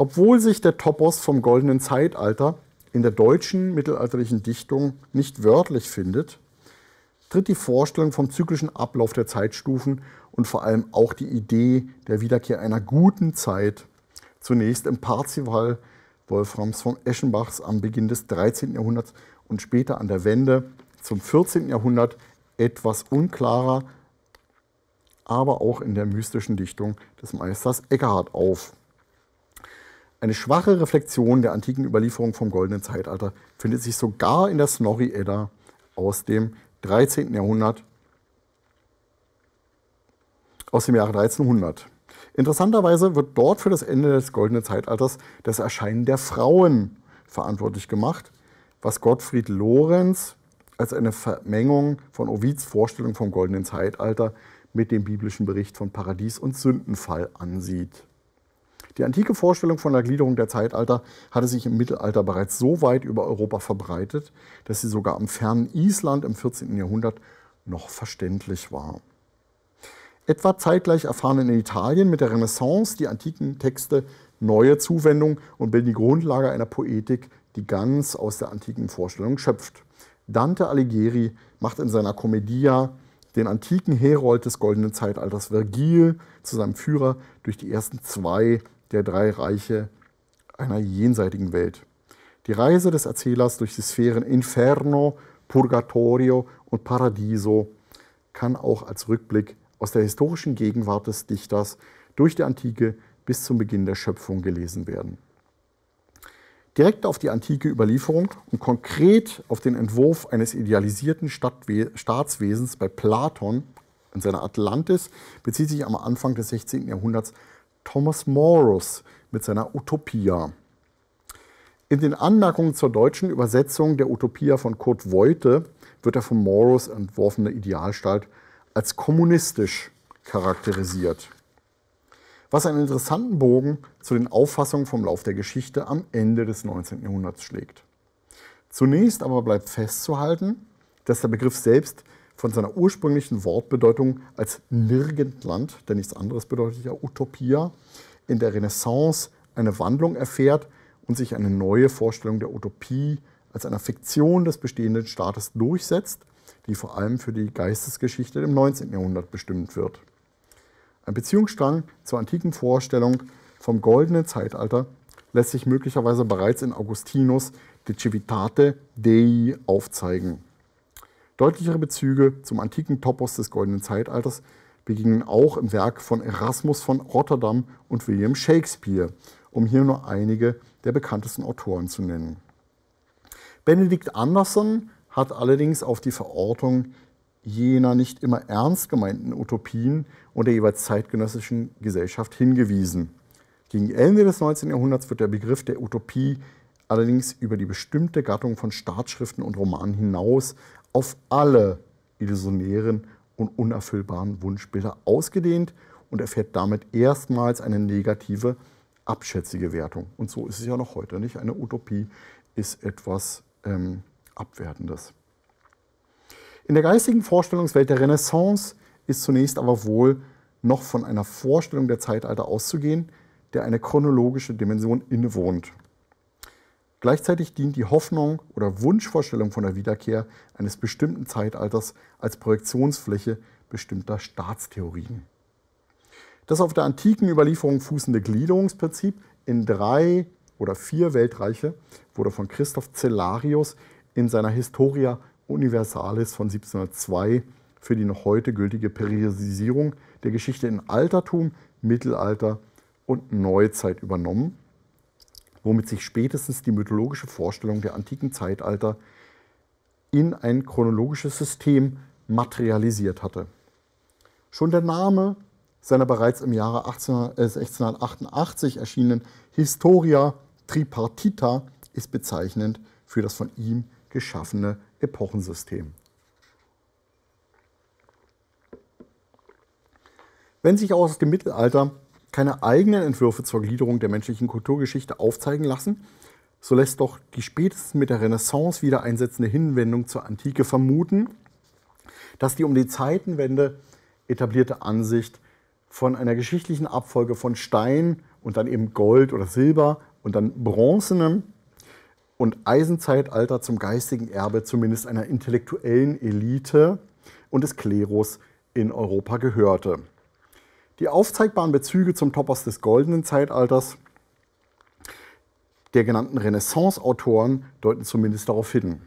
Obwohl sich der Topos vom goldenen Zeitalter in der deutschen mittelalterlichen Dichtung nicht wörtlich findet, tritt die Vorstellung vom zyklischen Ablauf der Zeitstufen und vor allem auch die Idee der Wiederkehr einer guten Zeit zunächst im Parzival Wolframs von Eschenbachs am Beginn des 13. Jahrhunderts und später an der Wende zum 14. Jahrhundert etwas unklarer, aber auch in der mystischen Dichtung des Meisters Eckhart auf. Eine schwache Reflexion der antiken Überlieferung vom goldenen Zeitalter findet sich sogar in der Snorri-Edda aus dem 13. Jahrhundert, aus dem Jahre 1300. Interessanterweise wird dort für das Ende des goldenen Zeitalters das Erscheinen der Frauen verantwortlich gemacht, was Gottfried Lorenz als eine Vermengung von Ovids Vorstellung vom goldenen Zeitalter mit dem biblischen Bericht von Paradies und Sündenfall ansieht. Die antike Vorstellung von der Gliederung der Zeitalter hatte sich im Mittelalter bereits so weit über Europa verbreitet, dass sie sogar am fernen Island im 14. Jahrhundert noch verständlich war. Etwa zeitgleich erfahren in Italien mit der Renaissance die antiken Texte neue Zuwendung und bilden die Grundlage einer Poetik, die ganz aus der antiken Vorstellung schöpft. Dante Alighieri macht in seiner Commedia den antiken Herold des goldenen Zeitalters Vergil zu seinem Führer durch die ersten zwei der drei Reiche einer jenseitigen Welt. Die Reise des Erzählers durch die Sphären Inferno, Purgatorio und Paradiso kann auch als Rückblick aus der historischen Gegenwart des Dichters durch die Antike bis zum Beginn der Schöpfung gelesen werden. Direkt auf die antike Überlieferung und konkret auf den Entwurf eines idealisierten Stadtwe Staatswesens bei Platon in seiner Atlantis bezieht sich am Anfang des 16. Jahrhunderts Thomas Morris mit seiner Utopia. In den Anmerkungen zur deutschen Übersetzung der Utopia von Kurt Voite wird der von Morris entworfene Idealstaat als kommunistisch charakterisiert, was einen interessanten Bogen zu den Auffassungen vom Lauf der Geschichte am Ende des 19. Jahrhunderts schlägt. Zunächst aber bleibt festzuhalten, dass der Begriff selbst von seiner ursprünglichen Wortbedeutung als Nirgendland, denn nichts anderes bedeutet ja Utopia, in der Renaissance eine Wandlung erfährt und sich eine neue Vorstellung der Utopie als einer Fiktion des bestehenden Staates durchsetzt, die vor allem für die Geistesgeschichte im 19. Jahrhundert bestimmt wird. Ein Beziehungsstrang zur antiken Vorstellung vom goldenen Zeitalter lässt sich möglicherweise bereits in Augustinus De Civitate Dei aufzeigen. Deutlichere Bezüge zum antiken Topos des goldenen Zeitalters begingen auch im Werk von Erasmus von Rotterdam und William Shakespeare, um hier nur einige der bekanntesten Autoren zu nennen. Benedikt Andersson hat allerdings auf die Verortung jener nicht immer ernst gemeinten Utopien und der jeweils zeitgenössischen Gesellschaft hingewiesen. Gegen Ende des 19. Jahrhunderts wird der Begriff der Utopie allerdings über die bestimmte Gattung von Staatsschriften und Romanen hinaus auf alle illusionären und unerfüllbaren Wunschbilder ausgedehnt und erfährt damit erstmals eine negative, abschätzige Wertung. Und so ist es ja noch heute nicht. Eine Utopie ist etwas ähm, Abwertendes. In der geistigen Vorstellungswelt der Renaissance ist zunächst aber wohl noch von einer Vorstellung der Zeitalter auszugehen, der eine chronologische Dimension innewohnt Gleichzeitig dient die Hoffnung oder Wunschvorstellung von der Wiederkehr eines bestimmten Zeitalters als Projektionsfläche bestimmter Staatstheorien. Das auf der antiken Überlieferung fußende Gliederungsprinzip in drei oder vier Weltreiche wurde von Christoph Cellarius in seiner Historia Universalis von 1702 für die noch heute gültige Periodisierung der Geschichte in Altertum, Mittelalter und Neuzeit übernommen womit sich spätestens die mythologische Vorstellung der antiken Zeitalter in ein chronologisches System materialisiert hatte. Schon der Name seiner bereits im Jahre 18, äh, 1688 erschienenen Historia Tripartita ist bezeichnend für das von ihm geschaffene Epochensystem. Wenn sich aus dem Mittelalter keine eigenen Entwürfe zur Gliederung der menschlichen Kulturgeschichte aufzeigen lassen, so lässt doch die spätestens mit der Renaissance wieder einsetzende Hinwendung zur Antike vermuten, dass die um die Zeitenwende etablierte Ansicht von einer geschichtlichen Abfolge von Stein und dann eben Gold oder Silber und dann bronzenem und Eisenzeitalter zum geistigen Erbe zumindest einer intellektuellen Elite und des Klerus in Europa gehörte. Die aufzeigbaren Bezüge zum Topos des goldenen Zeitalters der genannten Renaissance-Autoren deuten zumindest darauf hin.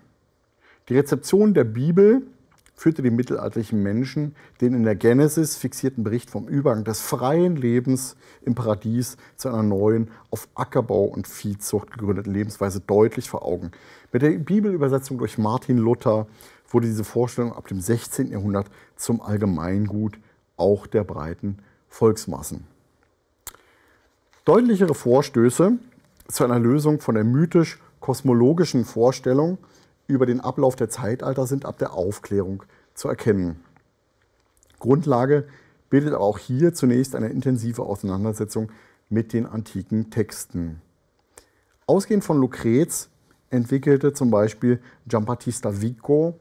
Die Rezeption der Bibel führte die mittelalterlichen Menschen den in der Genesis fixierten Bericht vom Übergang des freien Lebens im Paradies zu einer neuen, auf Ackerbau und Viehzucht gegründeten Lebensweise deutlich vor Augen. Mit der Bibelübersetzung durch Martin Luther wurde diese Vorstellung ab dem 16. Jahrhundert zum Allgemeingut auch der breiten Volksmassen. Deutlichere Vorstöße zu einer Lösung von der mythisch-kosmologischen Vorstellung über den Ablauf der Zeitalter sind ab der Aufklärung zu erkennen. Grundlage bildet aber auch hier zunächst eine intensive Auseinandersetzung mit den antiken Texten. Ausgehend von Lucrez entwickelte zum Beispiel Giambattista Vico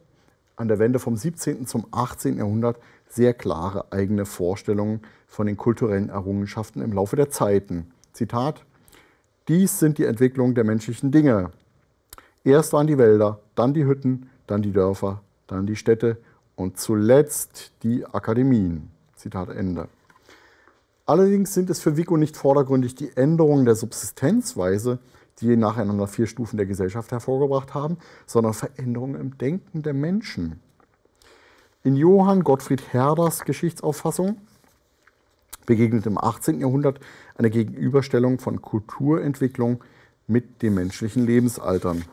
an der Wende vom 17. zum 18. Jahrhundert sehr klare eigene Vorstellungen von den kulturellen Errungenschaften im Laufe der Zeiten. Zitat, dies sind die Entwicklungen der menschlichen Dinge. Erst waren die Wälder, dann die Hütten, dann die Dörfer, dann die Städte und zuletzt die Akademien. Zitat Ende. Allerdings sind es für Vico nicht vordergründig die Änderungen der Subsistenzweise, die nacheinander vier Stufen der Gesellschaft hervorgebracht haben, sondern Veränderungen im Denken der Menschen. In Johann Gottfried Herders Geschichtsauffassung begegnet im 18. Jahrhundert eine Gegenüberstellung von Kulturentwicklung mit dem menschlichen Lebensaltern,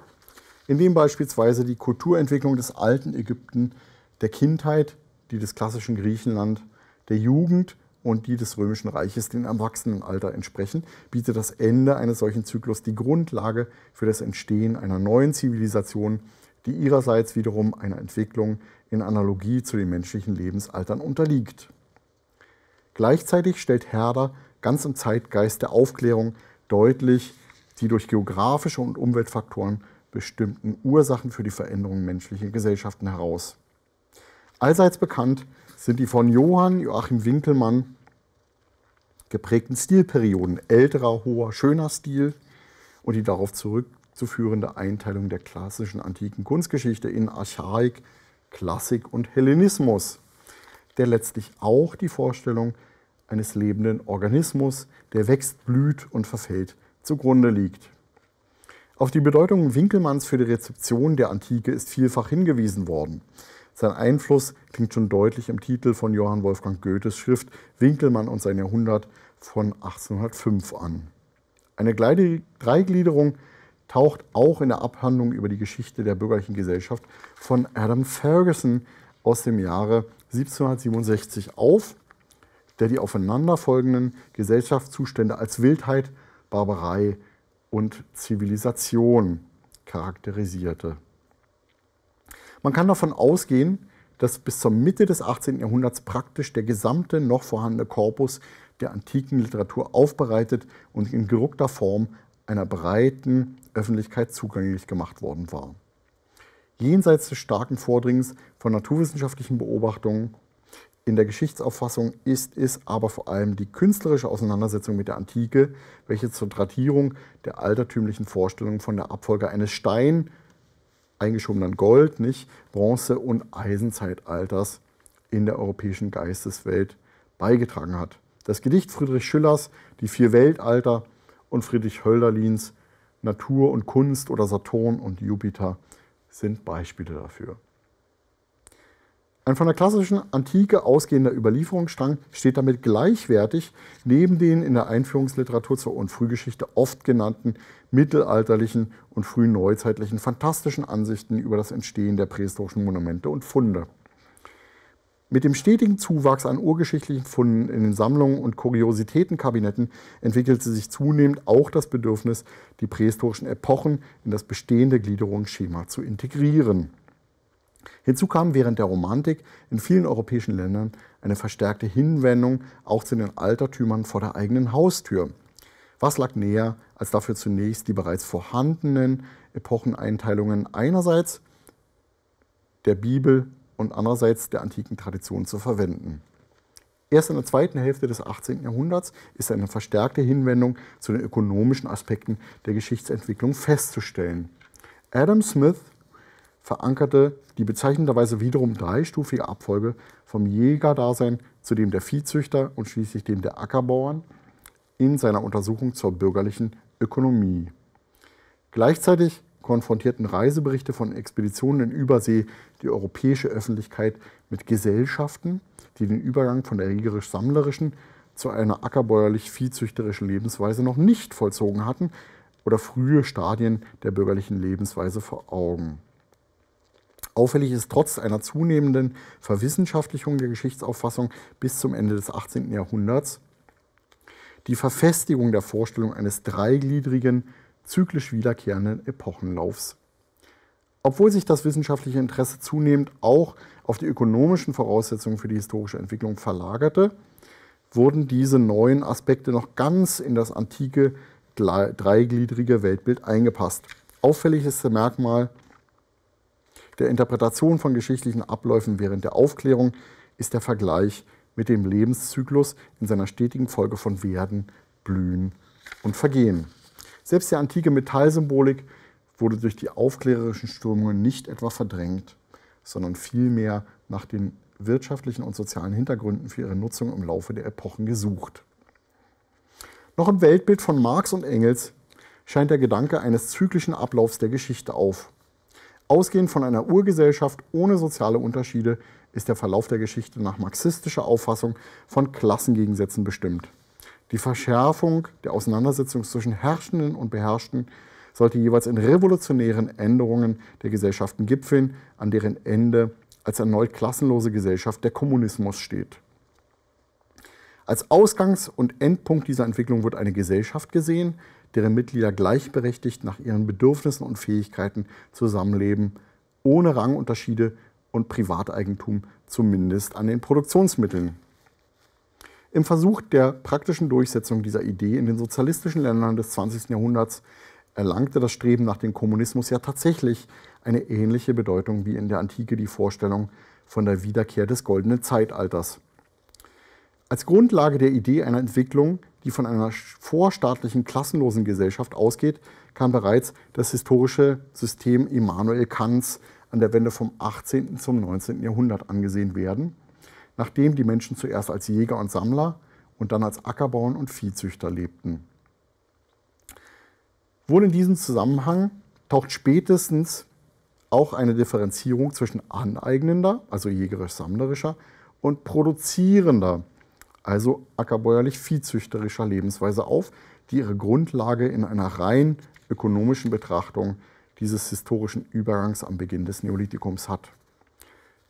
indem beispielsweise die Kulturentwicklung des alten Ägypten, der Kindheit, die des klassischen Griechenland, der Jugend und die des Römischen Reiches dem Erwachsenenalter entsprechen, bietet das Ende eines solchen Zyklus die Grundlage für das Entstehen einer neuen Zivilisation, die ihrerseits wiederum einer Entwicklung in Analogie zu den menschlichen Lebensaltern unterliegt. Gleichzeitig stellt Herder ganz im Zeitgeist der Aufklärung deutlich die durch geografische und Umweltfaktoren bestimmten Ursachen für die Veränderung menschlicher Gesellschaften heraus. Allseits bekannt sind die von Johann Joachim Winkelmann geprägten Stilperioden älterer, hoher, schöner Stil und die darauf zurück fortzuführende Einteilung der klassischen antiken Kunstgeschichte in Archaik, Klassik und Hellenismus, der letztlich auch die Vorstellung eines lebenden Organismus, der wächst, blüht und verfällt, zugrunde liegt. Auf die Bedeutung Winkelmanns für die Rezeption der Antike ist vielfach hingewiesen worden. Sein Einfluss klingt schon deutlich im Titel von Johann Wolfgang Goethes Schrift Winkelmann und sein Jahrhundert von 1805 an. Eine Dreigliederung taucht auch in der Abhandlung über die Geschichte der bürgerlichen Gesellschaft von Adam Ferguson aus dem Jahre 1767 auf, der die aufeinanderfolgenden Gesellschaftszustände als Wildheit, Barbarei und Zivilisation charakterisierte. Man kann davon ausgehen, dass bis zur Mitte des 18. Jahrhunderts praktisch der gesamte noch vorhandene Korpus der antiken Literatur aufbereitet und in gedruckter Form einer breiten Öffentlichkeit zugänglich gemacht worden war. Jenseits des starken Vordringens von naturwissenschaftlichen Beobachtungen in der Geschichtsauffassung ist es aber vor allem die künstlerische Auseinandersetzung mit der Antike, welche zur Drahtierung der altertümlichen Vorstellung von der Abfolge eines Stein, eingeschoben an Gold, nicht, Bronze- und Eisenzeitalters in der europäischen Geisteswelt beigetragen hat. Das Gedicht Friedrich Schillers Die vier Weltalter und Friedrich Hölderlins Natur und Kunst oder Saturn und Jupiter sind Beispiele dafür. Ein von der klassischen Antike ausgehender Überlieferungsstrang steht damit gleichwertig neben den in der Einführungsliteratur zur und Frühgeschichte oft genannten mittelalterlichen und frühneuzeitlichen fantastischen Ansichten über das Entstehen der prähistorischen Monumente und Funde. Mit dem stetigen Zuwachs an urgeschichtlichen Funden in den Sammlungen und Kuriositätenkabinetten entwickelte sich zunehmend auch das Bedürfnis, die prähistorischen Epochen in das bestehende Gliederungsschema zu integrieren. Hinzu kam während der Romantik in vielen europäischen Ländern eine verstärkte Hinwendung auch zu den Altertümern vor der eigenen Haustür. Was lag näher, als dafür zunächst die bereits vorhandenen Epocheneinteilungen einerseits der Bibel und andererseits der antiken Tradition zu verwenden. Erst in der zweiten Hälfte des 18. Jahrhunderts ist eine verstärkte Hinwendung zu den ökonomischen Aspekten der Geschichtsentwicklung festzustellen. Adam Smith verankerte die bezeichnenderweise wiederum dreistufige Abfolge vom Jägerdasein zu dem der Viehzüchter und schließlich dem der Ackerbauern in seiner Untersuchung zur bürgerlichen Ökonomie. Gleichzeitig konfrontierten Reiseberichte von Expeditionen in Übersee die europäische Öffentlichkeit mit Gesellschaften, die den Übergang von der jägerisch-sammlerischen zu einer ackerbäuerlich-viehzüchterischen Lebensweise noch nicht vollzogen hatten oder frühe Stadien der bürgerlichen Lebensweise vor Augen. Auffällig ist trotz einer zunehmenden Verwissenschaftlichung der Geschichtsauffassung bis zum Ende des 18. Jahrhunderts die Verfestigung der Vorstellung eines dreigliedrigen zyklisch wiederkehrenden Epochenlaufs. Obwohl sich das wissenschaftliche Interesse zunehmend auch auf die ökonomischen Voraussetzungen für die historische Entwicklung verlagerte, wurden diese neuen Aspekte noch ganz in das antike dreigliedrige Weltbild eingepasst. Auffälligstes Merkmal der Interpretation von geschichtlichen Abläufen während der Aufklärung ist der Vergleich mit dem Lebenszyklus in seiner stetigen Folge von Werden, Blühen und Vergehen. Selbst die antike Metallsymbolik wurde durch die aufklärerischen Strömungen nicht etwa verdrängt, sondern vielmehr nach den wirtschaftlichen und sozialen Hintergründen für ihre Nutzung im Laufe der Epochen gesucht. Noch im Weltbild von Marx und Engels scheint der Gedanke eines zyklischen Ablaufs der Geschichte auf. Ausgehend von einer Urgesellschaft ohne soziale Unterschiede ist der Verlauf der Geschichte nach marxistischer Auffassung von Klassengegensätzen bestimmt. Die Verschärfung der Auseinandersetzung zwischen Herrschenden und Beherrschten sollte jeweils in revolutionären Änderungen der Gesellschaften gipfeln, an deren Ende als erneut klassenlose Gesellschaft der Kommunismus steht. Als Ausgangs- und Endpunkt dieser Entwicklung wird eine Gesellschaft gesehen, deren Mitglieder gleichberechtigt nach ihren Bedürfnissen und Fähigkeiten zusammenleben, ohne Rangunterschiede und Privateigentum, zumindest an den Produktionsmitteln. Im Versuch der praktischen Durchsetzung dieser Idee in den sozialistischen Ländern des 20. Jahrhunderts erlangte das Streben nach dem Kommunismus ja tatsächlich eine ähnliche Bedeutung wie in der Antike die Vorstellung von der Wiederkehr des goldenen Zeitalters. Als Grundlage der Idee einer Entwicklung, die von einer vorstaatlichen klassenlosen Gesellschaft ausgeht, kam bereits das historische System Immanuel Kants an der Wende vom 18. zum 19. Jahrhundert angesehen werden nachdem die Menschen zuerst als Jäger und Sammler und dann als Ackerbauern und Viehzüchter lebten. Wohl in diesem Zusammenhang taucht spätestens auch eine Differenzierung zwischen aneignender, also jägerisch-sammlerischer, und produzierender, also ackerbäuerlich-viehzüchterischer Lebensweise auf, die ihre Grundlage in einer rein ökonomischen Betrachtung dieses historischen Übergangs am Beginn des Neolithikums hat.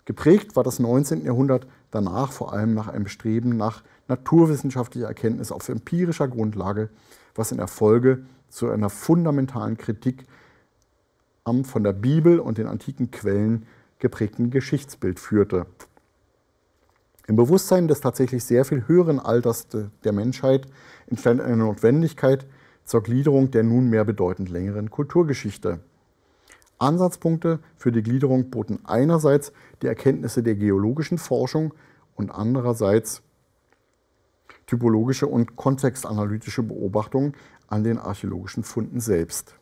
Geprägt war das 19. Jahrhundert danach vor allem nach einem Streben nach naturwissenschaftlicher Erkenntnis auf empirischer Grundlage, was in der Folge zu einer fundamentalen Kritik am von der Bibel und den antiken Quellen geprägten Geschichtsbild führte. Im Bewusstsein des tatsächlich sehr viel höheren Alters der Menschheit entstand eine Notwendigkeit zur Gliederung der nunmehr bedeutend längeren Kulturgeschichte. Ansatzpunkte für die Gliederung boten einerseits die Erkenntnisse der geologischen Forschung und andererseits typologische und kontextanalytische Beobachtungen an den archäologischen Funden selbst.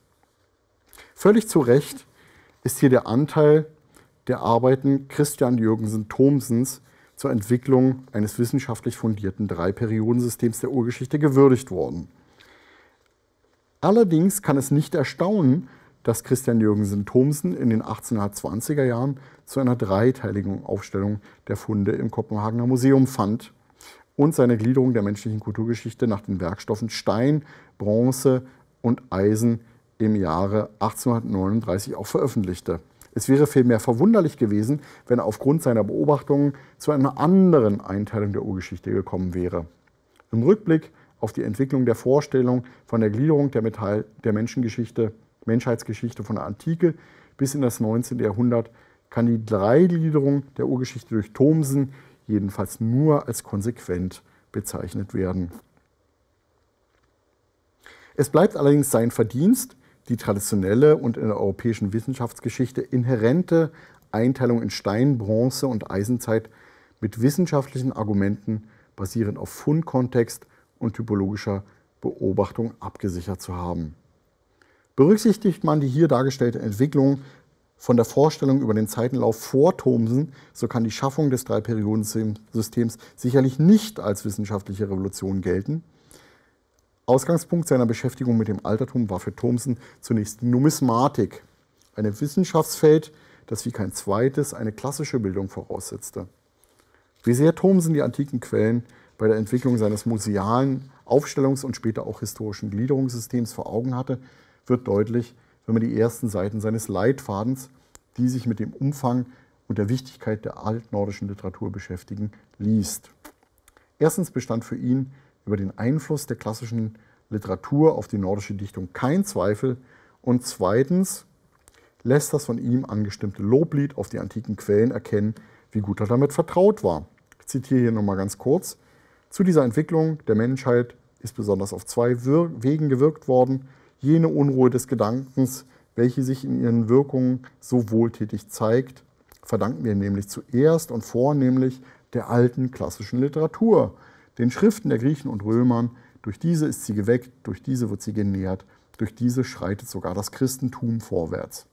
Völlig zu Recht ist hier der Anteil der Arbeiten Christian Jürgensen Thomsens zur Entwicklung eines wissenschaftlich fundierten drei perioden der Urgeschichte gewürdigt worden. Allerdings kann es nicht erstaunen, dass Christian Jürgensen Thomsen in den 1820er Jahren zu einer dreiteiligen Aufstellung der Funde im Kopenhagener Museum fand und seine Gliederung der menschlichen Kulturgeschichte nach den Werkstoffen Stein, Bronze und Eisen im Jahre 1839 auch veröffentlichte. Es wäre vielmehr verwunderlich gewesen, wenn er aufgrund seiner Beobachtungen zu einer anderen Einteilung der Urgeschichte gekommen wäre. Im Rückblick auf die Entwicklung der Vorstellung von der Gliederung der, Metall der Menschengeschichte Menschheitsgeschichte von der Antike bis in das 19. Jahrhundert kann die Dreigliederung der Urgeschichte durch Thomsen jedenfalls nur als konsequent bezeichnet werden. Es bleibt allerdings sein Verdienst, die traditionelle und in der europäischen Wissenschaftsgeschichte inhärente Einteilung in Stein, Bronze und Eisenzeit mit wissenschaftlichen Argumenten basierend auf Fundkontext und typologischer Beobachtung abgesichert zu haben. Berücksichtigt man die hier dargestellte Entwicklung von der Vorstellung über den Zeitenlauf vor Thomsen, so kann die Schaffung des Drei-Perioden-Systems sicherlich nicht als wissenschaftliche Revolution gelten. Ausgangspunkt seiner Beschäftigung mit dem Altertum war für Thomsen zunächst Numismatik, ein Wissenschaftsfeld, das wie kein zweites eine klassische Bildung voraussetzte. Wie sehr Thomsen die antiken Quellen bei der Entwicklung seines musealen Aufstellungs- und später auch historischen Gliederungssystems vor Augen hatte, wird deutlich, wenn man die ersten Seiten seines Leitfadens, die sich mit dem Umfang und der Wichtigkeit der altnordischen Literatur beschäftigen, liest. Erstens bestand für ihn über den Einfluss der klassischen Literatur auf die nordische Dichtung kein Zweifel und zweitens lässt das von ihm angestimmte Loblied auf die antiken Quellen erkennen, wie gut er damit vertraut war. Ich zitiere hier nochmal ganz kurz. Zu dieser Entwicklung der Menschheit ist besonders auf zwei Wegen gewirkt worden, jene Unruhe des Gedankens, welche sich in ihren Wirkungen so wohltätig zeigt, verdanken wir nämlich zuerst und vornehmlich der alten klassischen Literatur, den Schriften der Griechen und Römern. Durch diese ist sie geweckt, durch diese wird sie genährt, durch diese schreitet sogar das Christentum vorwärts.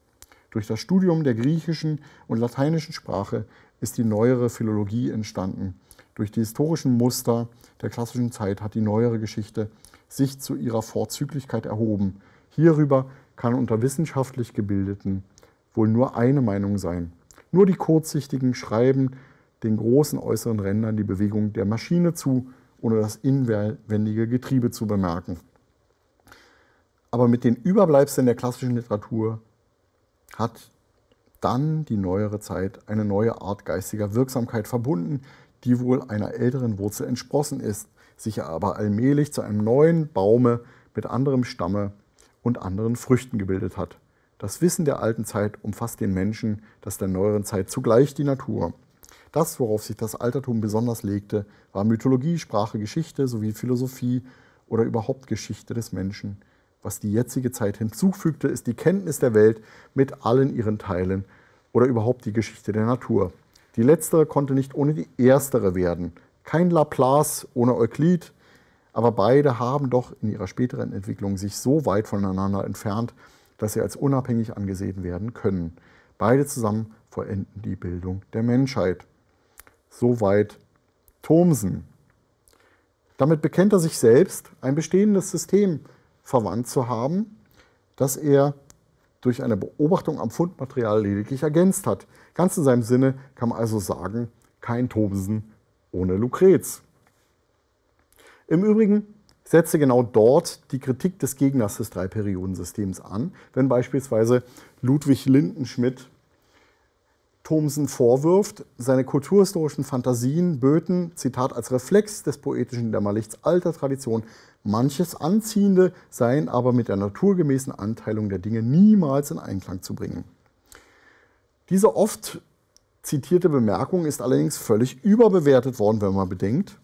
Durch das Studium der griechischen und lateinischen Sprache ist die neuere Philologie entstanden. Durch die historischen Muster der klassischen Zeit hat die neuere Geschichte sich zu ihrer Vorzüglichkeit erhoben. Hierüber kann unter wissenschaftlich Gebildeten wohl nur eine Meinung sein. Nur die Kurzsichtigen schreiben den großen äußeren Rändern die Bewegung der Maschine zu, ohne das inwendige Getriebe zu bemerken. Aber mit den Überbleibseln der klassischen Literatur hat dann die neuere Zeit eine neue Art geistiger Wirksamkeit verbunden, die wohl einer älteren Wurzel entsprossen ist, sich aber allmählich zu einem neuen Baume mit anderem Stamme und anderen Früchten gebildet hat. Das Wissen der alten Zeit umfasst den Menschen, das der neueren Zeit zugleich die Natur. Das, worauf sich das Altertum besonders legte, war Mythologie, Sprache, Geschichte sowie Philosophie oder überhaupt Geschichte des Menschen was die jetzige Zeit hinzufügte, ist die Kenntnis der Welt mit allen ihren Teilen oder überhaupt die Geschichte der Natur. Die letztere konnte nicht ohne die erstere werden. Kein Laplace ohne Euklid, aber beide haben doch in ihrer späteren Entwicklung sich so weit voneinander entfernt, dass sie als unabhängig angesehen werden können. Beide zusammen vollenden die Bildung der Menschheit. Soweit Thomsen. Damit bekennt er sich selbst, ein bestehendes System verwandt zu haben, dass er durch eine Beobachtung am Fundmaterial lediglich ergänzt hat. Ganz in seinem Sinne kann man also sagen, kein Thomsen ohne Lucrez. Im Übrigen setze genau dort die Kritik des Gegners des drei perioden an, wenn beispielsweise Ludwig Lindenschmidt Thomsen vorwirft, seine kulturhistorischen Fantasien böten, Zitat, als Reflex des poetischen Dämmerlichts alter Tradition Manches Anziehende seien aber mit der naturgemäßen Anteilung der Dinge niemals in Einklang zu bringen. Diese oft zitierte Bemerkung ist allerdings völlig überbewertet worden, wenn man bedenkt,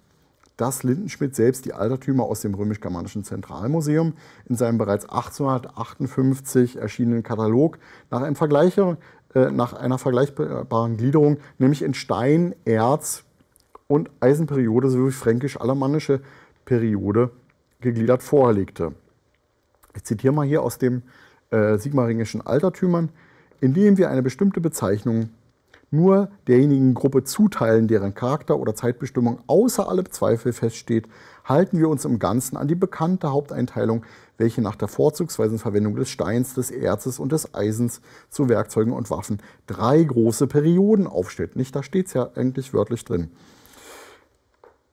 dass Lindenschmidt selbst die Altertümer aus dem römisch-germanischen Zentralmuseum in seinem bereits 1858 erschienenen Katalog nach, äh, nach, einer vergleichbaren Gliederung, nämlich in Stein, Erz und Eisenperiode sowie fränkisch alamannische Periode gegliedert vorlegte. Ich zitiere mal hier aus dem äh, sigmaringischen Altertümern, indem wir eine bestimmte Bezeichnung nur derjenigen Gruppe zuteilen, deren Charakter oder Zeitbestimmung außer alle Zweifel feststeht, halten wir uns im Ganzen an die bekannte Haupteinteilung, welche nach der vorzugsweisen Verwendung des Steins, des Erzes und des Eisens zu Werkzeugen und Waffen drei große Perioden aufstellt. Nicht, da steht es ja eigentlich wörtlich drin.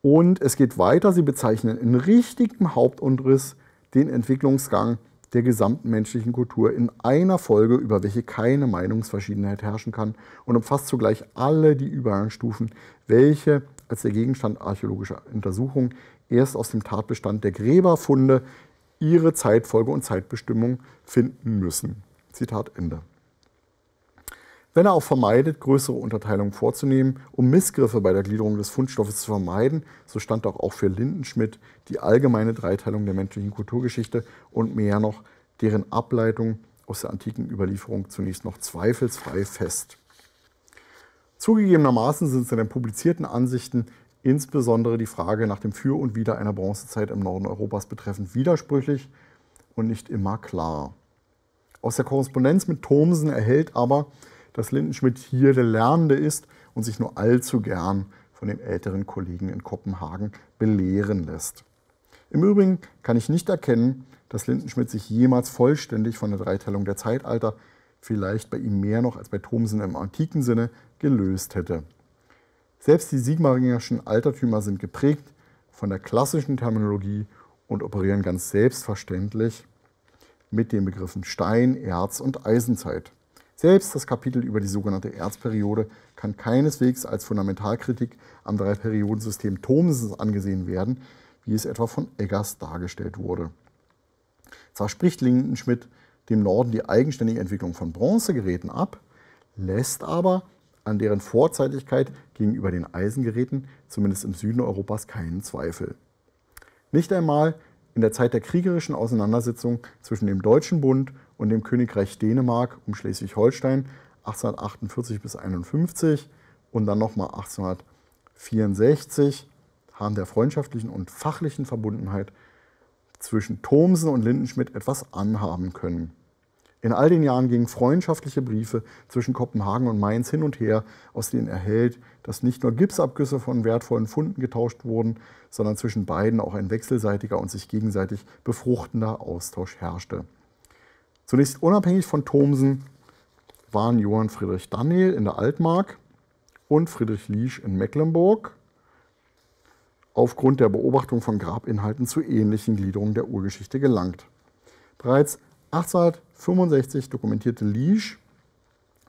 Und es geht weiter, sie bezeichnen in richtigem Hauptunriss den Entwicklungsgang der gesamten menschlichen Kultur in einer Folge, über welche keine Meinungsverschiedenheit herrschen kann und umfasst zugleich alle die Übergangsstufen, welche als der Gegenstand archäologischer Untersuchungen erst aus dem Tatbestand der Gräberfunde ihre Zeitfolge und Zeitbestimmung finden müssen. Zitat Ende wenn er auch vermeidet, größere Unterteilungen vorzunehmen, um Missgriffe bei der Gliederung des Fundstoffes zu vermeiden, so stand doch auch für Lindenschmidt die allgemeine Dreiteilung der menschlichen Kulturgeschichte und mehr noch deren Ableitung aus der antiken Überlieferung zunächst noch zweifelsfrei fest. Zugegebenermaßen sind seine publizierten Ansichten insbesondere die Frage nach dem Für und Wider einer Bronzezeit im Norden Europas betreffend widersprüchlich und nicht immer klar. Aus der Korrespondenz mit Thomsen erhält aber dass Lindenschmidt hier der Lernende ist und sich nur allzu gern von den älteren Kollegen in Kopenhagen belehren lässt. Im Übrigen kann ich nicht erkennen, dass Lindenschmidt sich jemals vollständig von der Dreiteilung der Zeitalter, vielleicht bei ihm mehr noch als bei Thomsen im antiken Sinne, gelöst hätte. Selbst die sigmaringerschen Altertümer sind geprägt von der klassischen Terminologie und operieren ganz selbstverständlich mit den Begriffen Stein, Erz und Eisenzeit. Selbst das Kapitel über die sogenannte Erzperiode kann keineswegs als Fundamentalkritik am drei perioden Thomsens angesehen werden, wie es etwa von Eggers dargestellt wurde. Zwar spricht Lindenschmidt dem Norden die eigenständige Entwicklung von Bronzegeräten ab, lässt aber an deren Vorzeitigkeit gegenüber den Eisengeräten zumindest im Süden Europas keinen Zweifel. Nicht einmal in der Zeit der kriegerischen Auseinandersetzung zwischen dem Deutschen Bund und dem Königreich Dänemark um Schleswig-Holstein 1848 bis 1851 und dann nochmal 1864 haben der freundschaftlichen und fachlichen Verbundenheit zwischen Thomsen und Lindenschmidt etwas anhaben können. In all den Jahren gingen freundschaftliche Briefe zwischen Kopenhagen und Mainz hin und her, aus denen erhält, dass nicht nur Gipsabgüsse von wertvollen Funden getauscht wurden, sondern zwischen beiden auch ein wechselseitiger und sich gegenseitig befruchtender Austausch herrschte. Zunächst unabhängig von Thomsen waren Johann Friedrich Daniel in der Altmark und Friedrich Liesch in Mecklenburg aufgrund der Beobachtung von Grabinhalten zu ähnlichen Gliederungen der Urgeschichte gelangt. Bereits 1865 dokumentierte Liesch,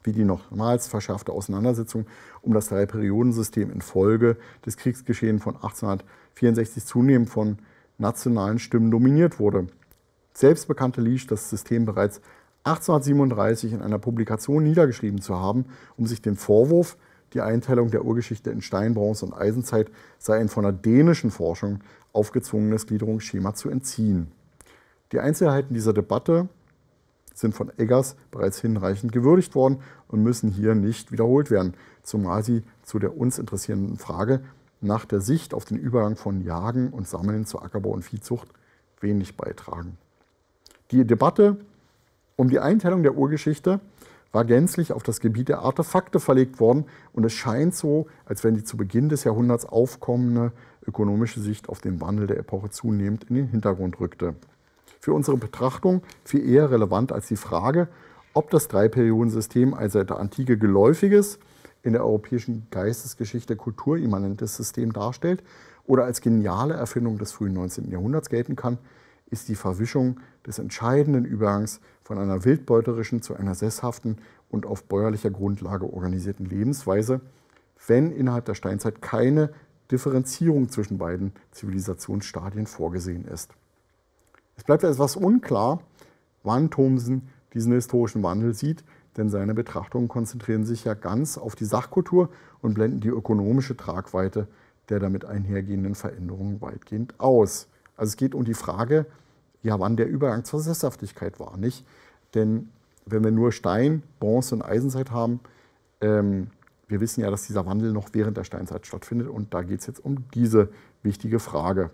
wie die nochmals verschärfte Auseinandersetzung um das drei perioden infolge des Kriegsgeschehens von 1864 zunehmend von nationalen Stimmen dominiert wurde. Selbst bekannte Leash das System bereits 1837 in einer Publikation niedergeschrieben zu haben, um sich den Vorwurf, die Einteilung der Urgeschichte in Stein, Bronze und Eisenzeit sei ein von der dänischen Forschung aufgezwungenes Gliederungsschema zu entziehen. Die Einzelheiten dieser Debatte sind von Eggers bereits hinreichend gewürdigt worden und müssen hier nicht wiederholt werden, zumal sie zu der uns interessierenden Frage nach der Sicht auf den Übergang von Jagen und Sammeln zu Ackerbau und Viehzucht wenig beitragen. Die Debatte um die Einteilung der Urgeschichte war gänzlich auf das Gebiet der Artefakte verlegt worden und es scheint so, als wenn die zu Beginn des Jahrhunderts aufkommende ökonomische Sicht auf den Wandel der Epoche zunehmend in den Hintergrund rückte. Für unsere Betrachtung viel eher relevant als die Frage, ob das Drei-Perioden-System ein also seit der Antike geläufiges, in der europäischen Geistesgeschichte kulturimmanentes System darstellt oder als geniale Erfindung des frühen 19. Jahrhunderts gelten kann, ist die Verwischung des entscheidenden Übergangs von einer wildbeuterischen zu einer sesshaften und auf bäuerlicher Grundlage organisierten Lebensweise, wenn innerhalb der Steinzeit keine Differenzierung zwischen beiden Zivilisationsstadien vorgesehen ist. Es bleibt etwas unklar, wann Thomsen diesen historischen Wandel sieht, denn seine Betrachtungen konzentrieren sich ja ganz auf die Sachkultur und blenden die ökonomische Tragweite der damit einhergehenden Veränderungen weitgehend aus. Also es geht um die Frage, ja, wann der Übergang zur Sesshaftigkeit war, nicht? Denn wenn wir nur Stein, Bronze und Eisenzeit haben, ähm, wir wissen ja, dass dieser Wandel noch während der Steinzeit stattfindet und da geht es jetzt um diese wichtige Frage.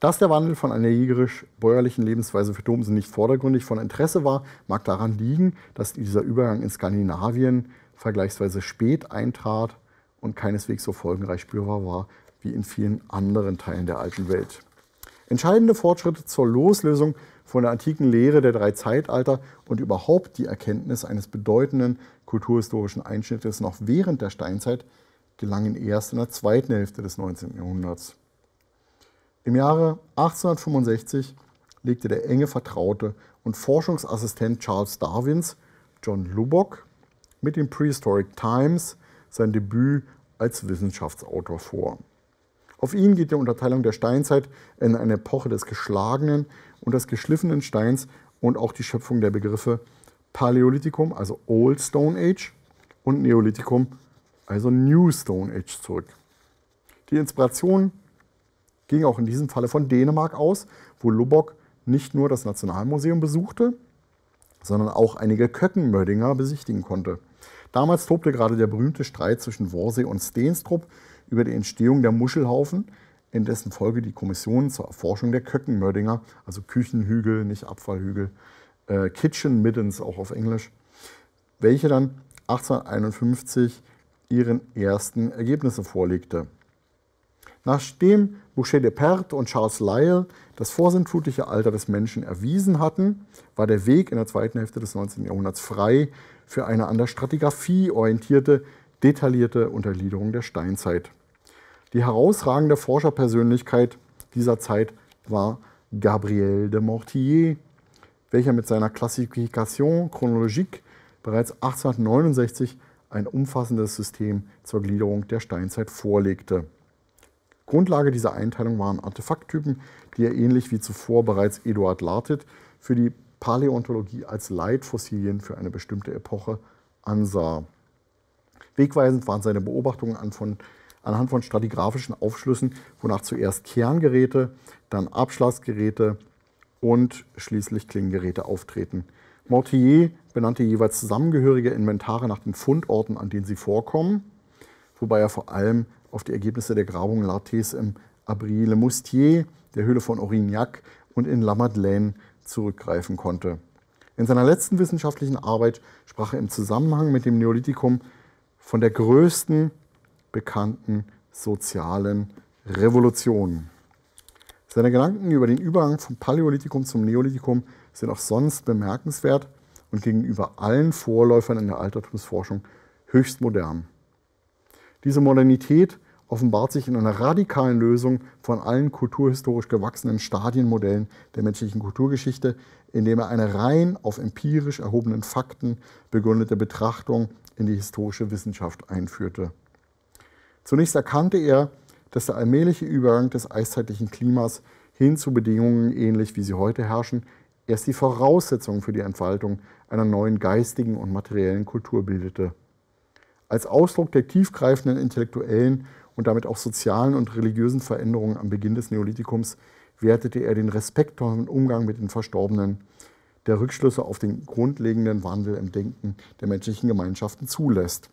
Dass der Wandel von einer jägerisch-bäuerlichen Lebensweise für Domsen nicht vordergründig von Interesse war, mag daran liegen, dass dieser Übergang in Skandinavien vergleichsweise spät eintrat und keineswegs so folgenreich spürbar war wie in vielen anderen Teilen der alten Welt. Entscheidende Fortschritte zur Loslösung von der antiken Lehre der drei Zeitalter und überhaupt die Erkenntnis eines bedeutenden kulturhistorischen Einschnittes noch während der Steinzeit gelangen erst in der zweiten Hälfte des 19. Jahrhunderts. Im Jahre 1865 legte der enge Vertraute und Forschungsassistent Charles Darwins, John Lubbock, mit den Prehistoric Times sein Debüt als Wissenschaftsautor vor. Auf ihn geht die Unterteilung der Steinzeit in eine Epoche des geschlagenen und des geschliffenen Steins und auch die Schöpfung der Begriffe Paläolithikum, also Old Stone Age, und Neolithikum, also New Stone Age zurück. Die Inspiration ging auch in diesem Falle von Dänemark aus, wo Lubbock nicht nur das Nationalmuseum besuchte, sondern auch einige Köckenmördinger besichtigen konnte. Damals tobte gerade der berühmte Streit zwischen Worsee und Steenstrup über die Entstehung der Muschelhaufen, in dessen Folge die Kommission zur Erforschung der Köckenmördinger, also Küchenhügel, nicht Abfallhügel, äh, Kitchen Middens auch auf Englisch, welche dann 1851 ihren ersten Ergebnisse vorlegte. Nachdem Boucher de Depert und Charles Lyell das vorsintflutliche Alter des Menschen erwiesen hatten, war der Weg in der zweiten Hälfte des 19. Jahrhunderts frei für eine an der Stratigraphie orientierte detaillierte Untergliederung der Steinzeit. Die herausragende Forscherpersönlichkeit dieser Zeit war Gabriel de Mortier, welcher mit seiner Classification chronologique bereits 1869 ein umfassendes System zur Gliederung der Steinzeit vorlegte. Grundlage dieser Einteilung waren Artefakttypen, die er ähnlich wie zuvor bereits Eduard Lartet für die Paläontologie als Leitfossilien für eine bestimmte Epoche ansah. Wegweisend waren seine Beobachtungen an von, anhand von stratigraphischen Aufschlüssen, wonach zuerst Kerngeräte, dann Abschlagsgeräte und schließlich Klingengeräte auftreten. Mortier benannte jeweils zusammengehörige Inventare nach den Fundorten, an denen sie vorkommen, wobei er vor allem auf die Ergebnisse der Grabung Lartes im Abri-le-Moustier, der Höhle von Orignac und in La Madeleine zurückgreifen konnte. In seiner letzten wissenschaftlichen Arbeit sprach er im Zusammenhang mit dem Neolithikum von der größten bekannten sozialen Revolution. Seine Gedanken über den Übergang vom Paläolithikum zum Neolithikum sind auch sonst bemerkenswert und gegenüber allen Vorläufern in der Altertumsforschung höchst modern. Diese Modernität offenbart sich in einer radikalen Lösung von allen kulturhistorisch gewachsenen Stadienmodellen der menschlichen Kulturgeschichte, indem er eine rein auf empirisch erhobenen Fakten begründete Betrachtung in die historische Wissenschaft einführte. Zunächst erkannte er, dass der allmähliche Übergang des eiszeitlichen Klimas hin zu Bedingungen ähnlich wie sie heute herrschen, erst die Voraussetzung für die Entfaltung einer neuen geistigen und materiellen Kultur bildete. Als Ausdruck der tiefgreifenden intellektuellen und damit auch sozialen und religiösen Veränderungen am Beginn des Neolithikums wertete er den respektvollen Umgang mit den Verstorbenen, der Rückschlüsse auf den grundlegenden Wandel im Denken der menschlichen Gemeinschaften zulässt.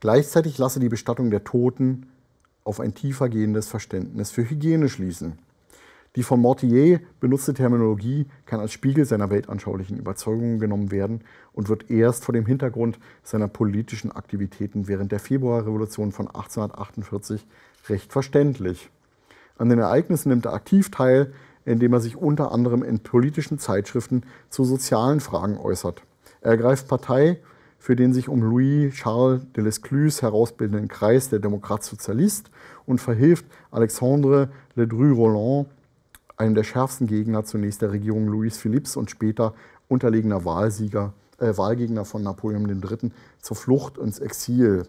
Gleichzeitig lasse die Bestattung der Toten auf ein tiefer gehendes Verständnis für Hygiene schließen. Die von Mortier benutzte Terminologie kann als Spiegel seiner weltanschaulichen Überzeugungen genommen werden und wird erst vor dem Hintergrund seiner politischen Aktivitäten während der Februarrevolution von 1848 recht verständlich. An den Ereignissen nimmt er aktiv teil, indem er sich unter anderem in politischen Zeitschriften zu sozialen Fragen äußert. Er greift Partei für den sich um Louis-Charles de Lescluze herausbildenden Kreis der Demokrat-Sozialist und verhilft Alexandre Ledru-Rollin, einem der schärfsten Gegner zunächst der Regierung Louis Philipps und später unterlegener Wahlsieger, äh, Wahlgegner von Napoleon III., zur Flucht ins Exil.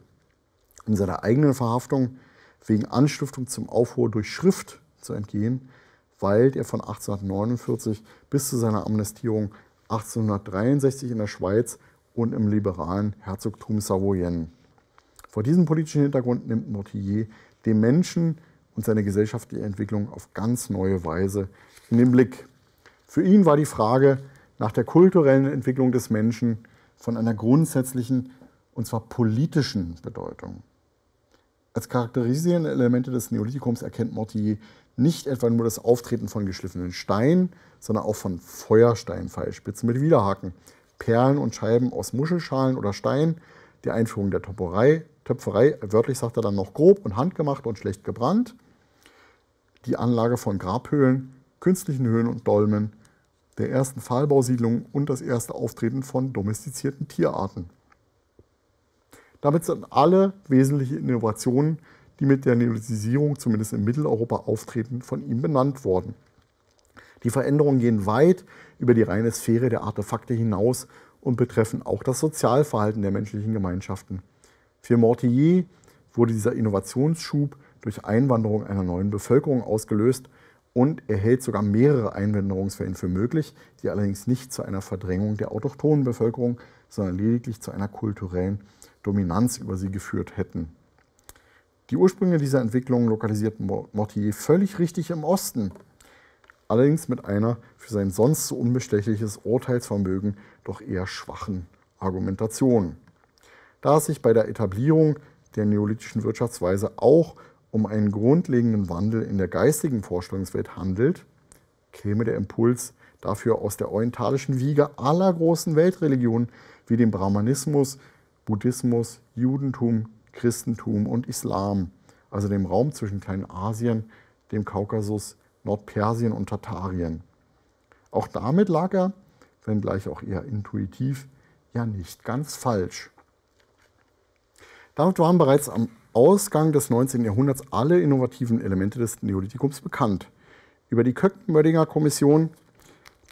In seiner eigenen Verhaftung wegen Anstiftung zum Aufruhr durch Schrift zu entgehen, weil er von 1849 bis zu seiner Amnestierung 1863 in der Schweiz und im liberalen Herzogtum Savoyen. Vor diesem politischen Hintergrund nimmt Mortier den Menschen und seine gesellschaftliche Entwicklung auf ganz neue Weise in den Blick. Für ihn war die Frage nach der kulturellen Entwicklung des Menschen von einer grundsätzlichen, und zwar politischen Bedeutung. Als charakterisierende Elemente des Neolithikums erkennt Mortier nicht etwa nur das Auftreten von geschliffenen Steinen, sondern auch von Feuersteinpfeilspitzen mit Widerhaken, Perlen und Scheiben aus Muschelschalen oder Steinen, die Einführung der Töpferei, Töpferei, wörtlich sagt er dann noch grob und handgemacht und schlecht gebrannt, die Anlage von Grabhöhlen, künstlichen Höhlen und Dolmen, der ersten Pfahlbausiedlung und das erste Auftreten von domestizierten Tierarten. Damit sind alle wesentlichen Innovationen die mit der Neolithisierung zumindest in Mitteleuropa auftreten, von ihm benannt worden. Die Veränderungen gehen weit über die reine Sphäre der Artefakte hinaus und betreffen auch das Sozialverhalten der menschlichen Gemeinschaften. Für Mortier wurde dieser Innovationsschub durch Einwanderung einer neuen Bevölkerung ausgelöst und er hält sogar mehrere Einwanderungswellen für möglich, die allerdings nicht zu einer Verdrängung der autochthonen Bevölkerung, sondern lediglich zu einer kulturellen Dominanz über sie geführt hätten. Die Ursprünge dieser Entwicklung lokalisiert Mortier völlig richtig im Osten, allerdings mit einer für sein sonst so unbestechliches Urteilsvermögen doch eher schwachen Argumentation. Da es sich bei der Etablierung der neolithischen Wirtschaftsweise auch um einen grundlegenden Wandel in der geistigen Vorstellungswelt handelt, käme der Impuls dafür aus der orientalischen Wiege aller großen Weltreligionen wie dem Brahmanismus, Buddhismus, Judentum, Christentum und Islam, also dem Raum zwischen Kleinasien, dem Kaukasus, Nordpersien und Tartarien. Auch damit lag er, wenngleich auch eher intuitiv, ja nicht ganz falsch. Damit waren bereits am Ausgang des 19. Jahrhunderts alle innovativen Elemente des Neolithikums bekannt. Über die köppen mördinger kommission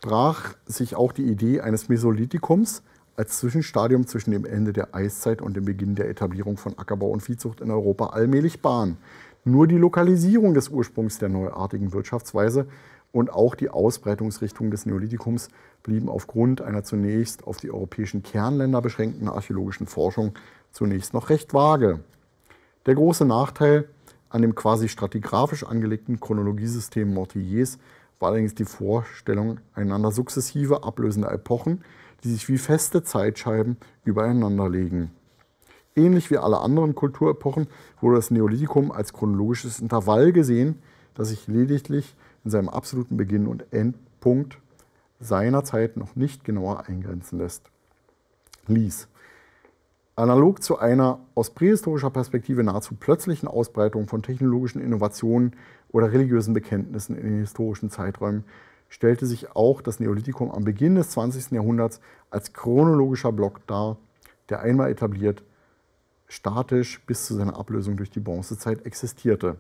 brach sich auch die Idee eines Mesolithikums, als Zwischenstadium zwischen dem Ende der Eiszeit und dem Beginn der Etablierung von Ackerbau und Viehzucht in Europa allmählich Bahn. Nur die Lokalisierung des Ursprungs der neuartigen Wirtschaftsweise und auch die Ausbreitungsrichtung des Neolithikums blieben aufgrund einer zunächst auf die europäischen Kernländer beschränkten archäologischen Forschung zunächst noch recht vage. Der große Nachteil an dem quasi stratigraphisch angelegten Chronologiesystem Mortilliers war allerdings die Vorstellung einander sukzessive ablösender Epochen, die sich wie feste Zeitscheiben übereinander legen. Ähnlich wie alle anderen Kulturepochen wurde das Neolithikum als chronologisches Intervall gesehen, das sich lediglich in seinem absoluten Beginn und Endpunkt seiner Zeit noch nicht genauer eingrenzen lässt. Lies. Analog zu einer aus prähistorischer Perspektive nahezu plötzlichen Ausbreitung von technologischen Innovationen oder religiösen Bekenntnissen in den historischen Zeiträumen stellte sich auch das Neolithikum am Beginn des 20. Jahrhunderts als chronologischer Block dar, der einmal etabliert, statisch bis zu seiner Ablösung durch die Bronzezeit existierte.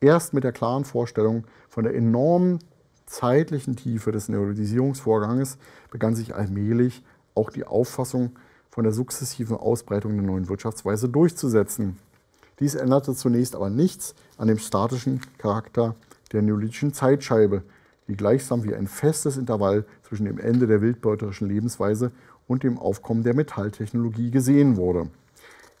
Erst mit der klaren Vorstellung von der enormen zeitlichen Tiefe des Neolithisierungsvorganges begann sich allmählich auch die Auffassung von der sukzessiven Ausbreitung der neuen Wirtschaftsweise durchzusetzen. Dies änderte zunächst aber nichts an dem statischen Charakter der neolithischen Zeitscheibe, die gleichsam wie ein festes Intervall zwischen dem Ende der wildbeuterischen Lebensweise und dem Aufkommen der Metalltechnologie gesehen wurde.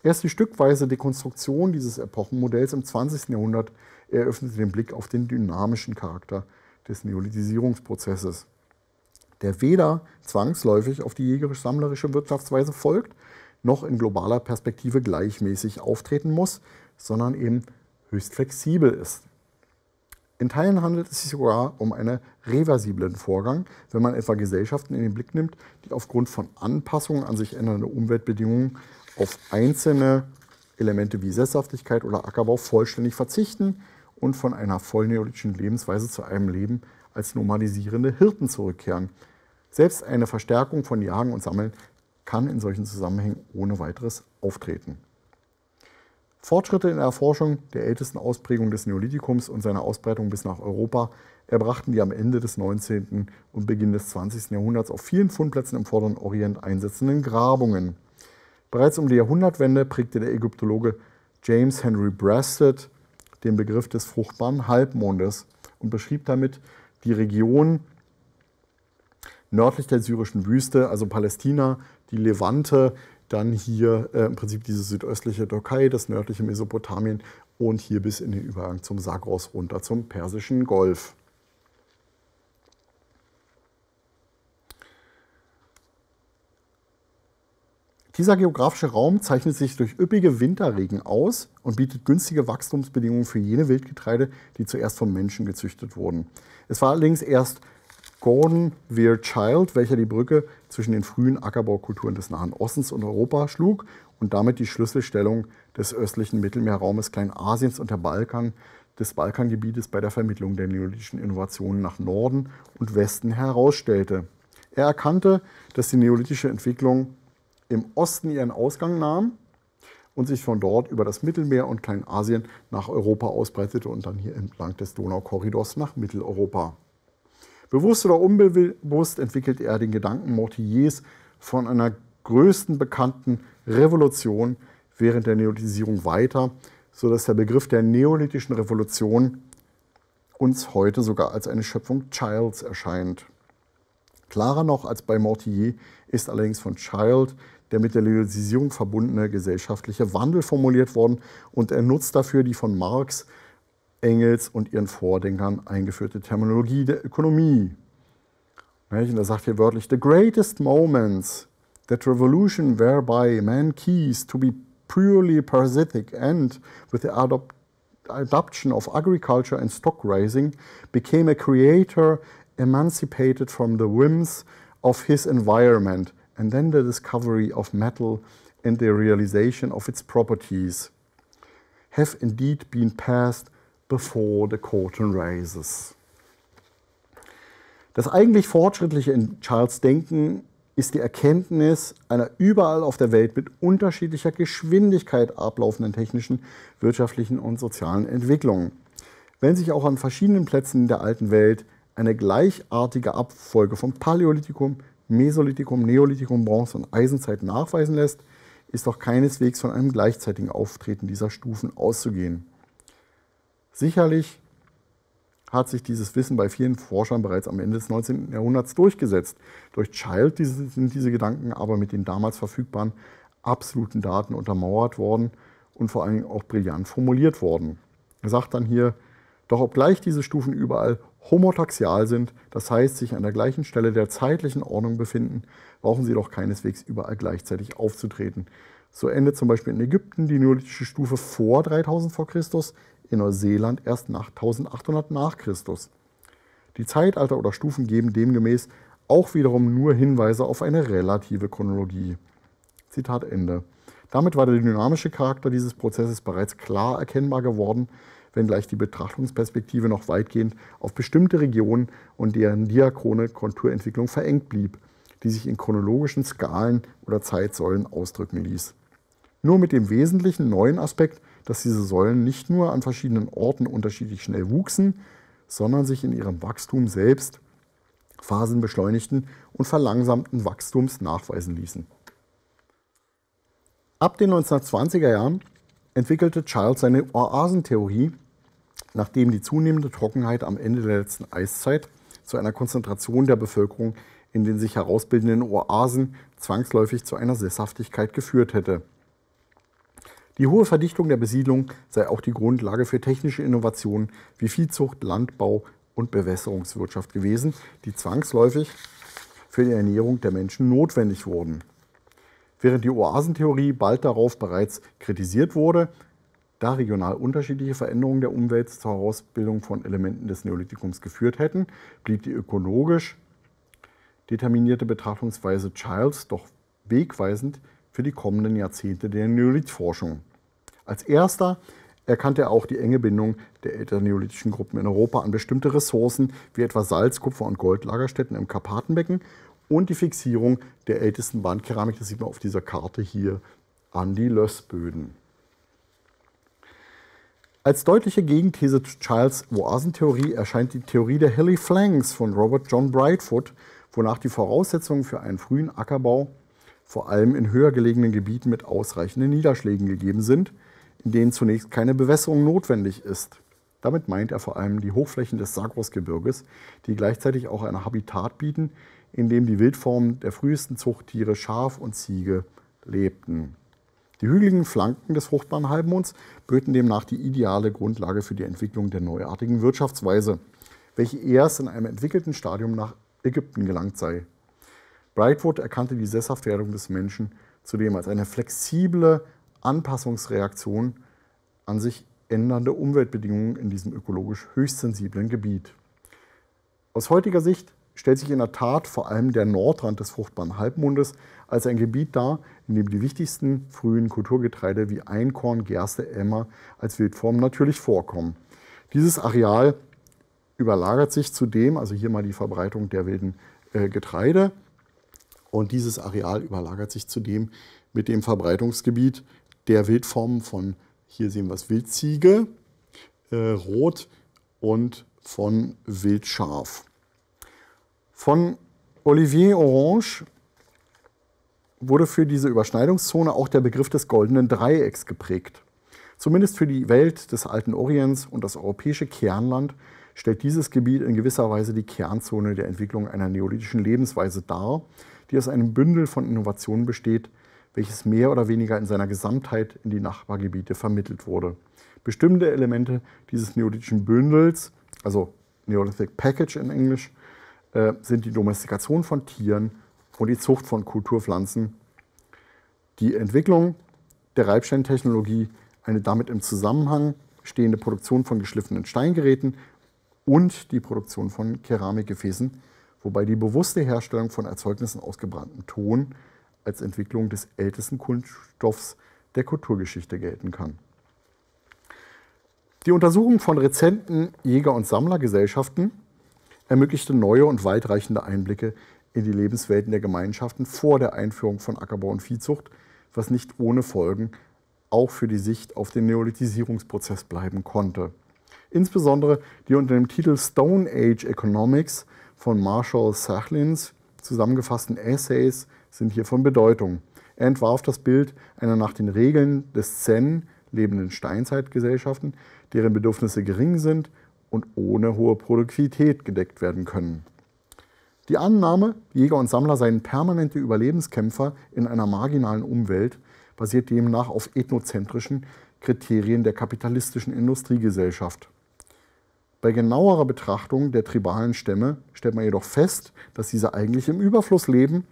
Erst die stückweise Dekonstruktion dieses Epochenmodells im 20. Jahrhundert eröffnete den Blick auf den dynamischen Charakter des Neolithisierungsprozesses, der weder zwangsläufig auf die jägerisch-sammlerische Wirtschaftsweise folgt, noch in globaler Perspektive gleichmäßig auftreten muss, sondern eben höchst flexibel ist. In Teilen handelt es sich sogar um einen reversiblen Vorgang, wenn man etwa Gesellschaften in den Blick nimmt, die aufgrund von Anpassungen an sich ändernde Umweltbedingungen auf einzelne Elemente wie Sesshaftigkeit oder Ackerbau vollständig verzichten und von einer vollneolithischen Lebensweise zu einem Leben als normalisierende Hirten zurückkehren. Selbst eine Verstärkung von Jagen und Sammeln kann in solchen Zusammenhängen ohne weiteres auftreten. Fortschritte in der Erforschung der ältesten Ausprägung des Neolithikums und seiner Ausbreitung bis nach Europa erbrachten die am Ende des 19. und Beginn des 20. Jahrhunderts auf vielen Fundplätzen im vorderen Orient einsetzenden Grabungen. Bereits um die Jahrhundertwende prägte der Ägyptologe James Henry Brasted den Begriff des fruchtbaren Halbmondes und beschrieb damit die Region nördlich der syrischen Wüste, also Palästina, die Levante, dann hier äh, im Prinzip diese südöstliche Türkei, das nördliche Mesopotamien und hier bis in den Übergang zum Sagros runter zum Persischen Golf. Dieser geografische Raum zeichnet sich durch üppige Winterregen aus und bietet günstige Wachstumsbedingungen für jene Wildgetreide, die zuerst vom Menschen gezüchtet wurden. Es war allerdings erst Gordon Weir Child, welcher die Brücke zwischen den frühen Ackerbaukulturen des Nahen Ostens und Europa schlug und damit die Schlüsselstellung des östlichen Mittelmeerraumes Kleinasiens und der Balkan, des Balkangebietes bei der Vermittlung der neolithischen Innovationen nach Norden und Westen herausstellte. Er erkannte, dass die neolithische Entwicklung im Osten ihren Ausgang nahm und sich von dort über das Mittelmeer und Kleinasien nach Europa ausbreitete und dann hier entlang des Donaukorridors nach Mitteleuropa. Bewusst oder unbewusst entwickelt er den Gedanken Mortiers von einer größten bekannten Revolution während der Neolithisierung weiter, sodass der Begriff der neolithischen Revolution uns heute sogar als eine Schöpfung Childs erscheint. Klarer noch als bei Mortier ist allerdings von Child der mit der Neolithisierung verbundene gesellschaftliche Wandel formuliert worden und er nutzt dafür die von Marx Engels und ihren Vordenkern eingeführte Terminologie der Ökonomie. Und da sagt hier wörtlich, the greatest moments that revolution whereby man keys to be purely parasitic and with the adop adoption of agriculture and stock raising became a creator emancipated from the whims of his environment and then the discovery of metal and the realization of its properties have indeed been passed before the curtain rises. Das eigentlich Fortschrittliche in Charles Denken ist die Erkenntnis einer überall auf der Welt mit unterschiedlicher Geschwindigkeit ablaufenden technischen, wirtschaftlichen und sozialen Entwicklung. Wenn sich auch an verschiedenen Plätzen in der alten Welt eine gleichartige Abfolge von Paläolithikum, Mesolithikum, Neolithikum, Bronze und Eisenzeit nachweisen lässt, ist doch keineswegs von einem gleichzeitigen Auftreten dieser Stufen auszugehen. Sicherlich hat sich dieses Wissen bei vielen Forschern bereits am Ende des 19. Jahrhunderts durchgesetzt. Durch Child sind diese Gedanken aber mit den damals verfügbaren absoluten Daten untermauert worden und vor allen Dingen auch brillant formuliert worden. Er sagt dann hier, doch obgleich diese Stufen überall homotaxial sind, das heißt sich an der gleichen Stelle der zeitlichen Ordnung befinden, brauchen sie doch keineswegs überall gleichzeitig aufzutreten. So endet zum Beispiel in Ägypten die neolithische Stufe vor 3000 v. Chr in Neuseeland erst nach 1800 nach Christus. Die Zeitalter oder Stufen geben demgemäß auch wiederum nur Hinweise auf eine relative Chronologie. Zitat Ende. Damit war der dynamische Charakter dieses Prozesses bereits klar erkennbar geworden, wenngleich die Betrachtungsperspektive noch weitgehend auf bestimmte Regionen und deren diachrone Konturentwicklung verengt blieb, die sich in chronologischen Skalen oder Zeitsäulen ausdrücken ließ. Nur mit dem wesentlichen neuen Aspekt dass diese Säulen nicht nur an verschiedenen Orten unterschiedlich schnell wuchsen, sondern sich in ihrem Wachstum selbst phasenbeschleunigten und verlangsamten Wachstums nachweisen ließen. Ab den 1920er Jahren entwickelte Child seine Oasentheorie, nachdem die zunehmende Trockenheit am Ende der letzten Eiszeit zu einer Konzentration der Bevölkerung in den sich herausbildenden Oasen zwangsläufig zu einer Sesshaftigkeit geführt hätte. Die hohe Verdichtung der Besiedlung sei auch die Grundlage für technische Innovationen wie Viehzucht, Landbau und Bewässerungswirtschaft gewesen, die zwangsläufig für die Ernährung der Menschen notwendig wurden. Während die Oasentheorie bald darauf bereits kritisiert wurde, da regional unterschiedliche Veränderungen der Umwelt zur Herausbildung von Elementen des Neolithikums geführt hätten, blieb die ökologisch determinierte Betrachtungsweise Childs doch wegweisend für die kommenden Jahrzehnte der Neolithforschung. Als erster erkannte er auch die enge Bindung der älteren neolithischen Gruppen in Europa an bestimmte Ressourcen wie etwa Salz, Kupfer und Goldlagerstätten im Karpatenbecken und die Fixierung der ältesten Bandkeramik, das sieht man auf dieser Karte hier, an die Lössböden. Als deutliche Gegenthese zu Charles Oasentheorie erscheint die Theorie der Hilly Flanks von Robert John Brightfoot, wonach die Voraussetzungen für einen frühen Ackerbau vor allem in höher gelegenen Gebieten mit ausreichenden Niederschlägen gegeben sind, in denen zunächst keine Bewässerung notwendig ist. Damit meint er vor allem die Hochflächen des Sagrosgebirges, die gleichzeitig auch ein Habitat bieten, in dem die Wildformen der frühesten Zuchttiere Schaf und Ziege lebten. Die hügeligen Flanken des fruchtbaren Halbmonds böten demnach die ideale Grundlage für die Entwicklung der neuartigen Wirtschaftsweise, welche erst in einem entwickelten Stadium nach Ägypten gelangt sei. Brightwood erkannte die Sesshaftwerdung des Menschen zudem als eine flexible Anpassungsreaktion an sich ändernde Umweltbedingungen in diesem ökologisch höchst sensiblen Gebiet. Aus heutiger Sicht stellt sich in der Tat vor allem der Nordrand des fruchtbaren Halbmondes als ein Gebiet dar, in dem die wichtigsten frühen Kulturgetreide wie Einkorn, Gerste, Emmer als Wildformen natürlich vorkommen. Dieses Areal überlagert sich zudem, also hier mal die Verbreitung der wilden äh, Getreide, und dieses Areal überlagert sich zudem mit dem Verbreitungsgebiet der Wildformen von, hier sehen wir es, Wildziege, äh, Rot und von Wildschaf. Von Olivier Orange wurde für diese Überschneidungszone auch der Begriff des goldenen Dreiecks geprägt. Zumindest für die Welt des alten Orients und das europäische Kernland stellt dieses Gebiet in gewisser Weise die Kernzone der Entwicklung einer neolithischen Lebensweise dar, die aus einem Bündel von Innovationen besteht, welches mehr oder weniger in seiner Gesamtheit in die Nachbargebiete vermittelt wurde. Bestimmte Elemente dieses neolithischen Bündels, also Neolithic Package in Englisch, äh, sind die Domestikation von Tieren und die Zucht von Kulturpflanzen, die Entwicklung der Reibsteintechnologie, eine damit im Zusammenhang stehende Produktion von geschliffenen Steingeräten und die Produktion von Keramikgefäßen wobei die bewusste Herstellung von Erzeugnissen aus gebranntem Ton als Entwicklung des ältesten Kunststoffs der Kulturgeschichte gelten kann. Die Untersuchung von rezenten Jäger- und Sammlergesellschaften ermöglichte neue und weitreichende Einblicke in die Lebenswelten der Gemeinschaften vor der Einführung von Ackerbau und Viehzucht, was nicht ohne Folgen auch für die Sicht auf den Neolithisierungsprozess bleiben konnte. Insbesondere die unter dem Titel Stone Age Economics von Marshall Sachlins zusammengefassten Essays sind hier von Bedeutung. Er entwarf das Bild einer nach den Regeln des Zen lebenden Steinzeitgesellschaften, deren Bedürfnisse gering sind und ohne hohe Produktivität gedeckt werden können. Die Annahme, Jäger und Sammler seien permanente Überlebenskämpfer in einer marginalen Umwelt, basiert demnach auf ethnozentrischen Kriterien der kapitalistischen Industriegesellschaft. Bei genauerer Betrachtung der tribalen Stämme stellt man jedoch fest, dass diese eigentlich im Überfluss leben,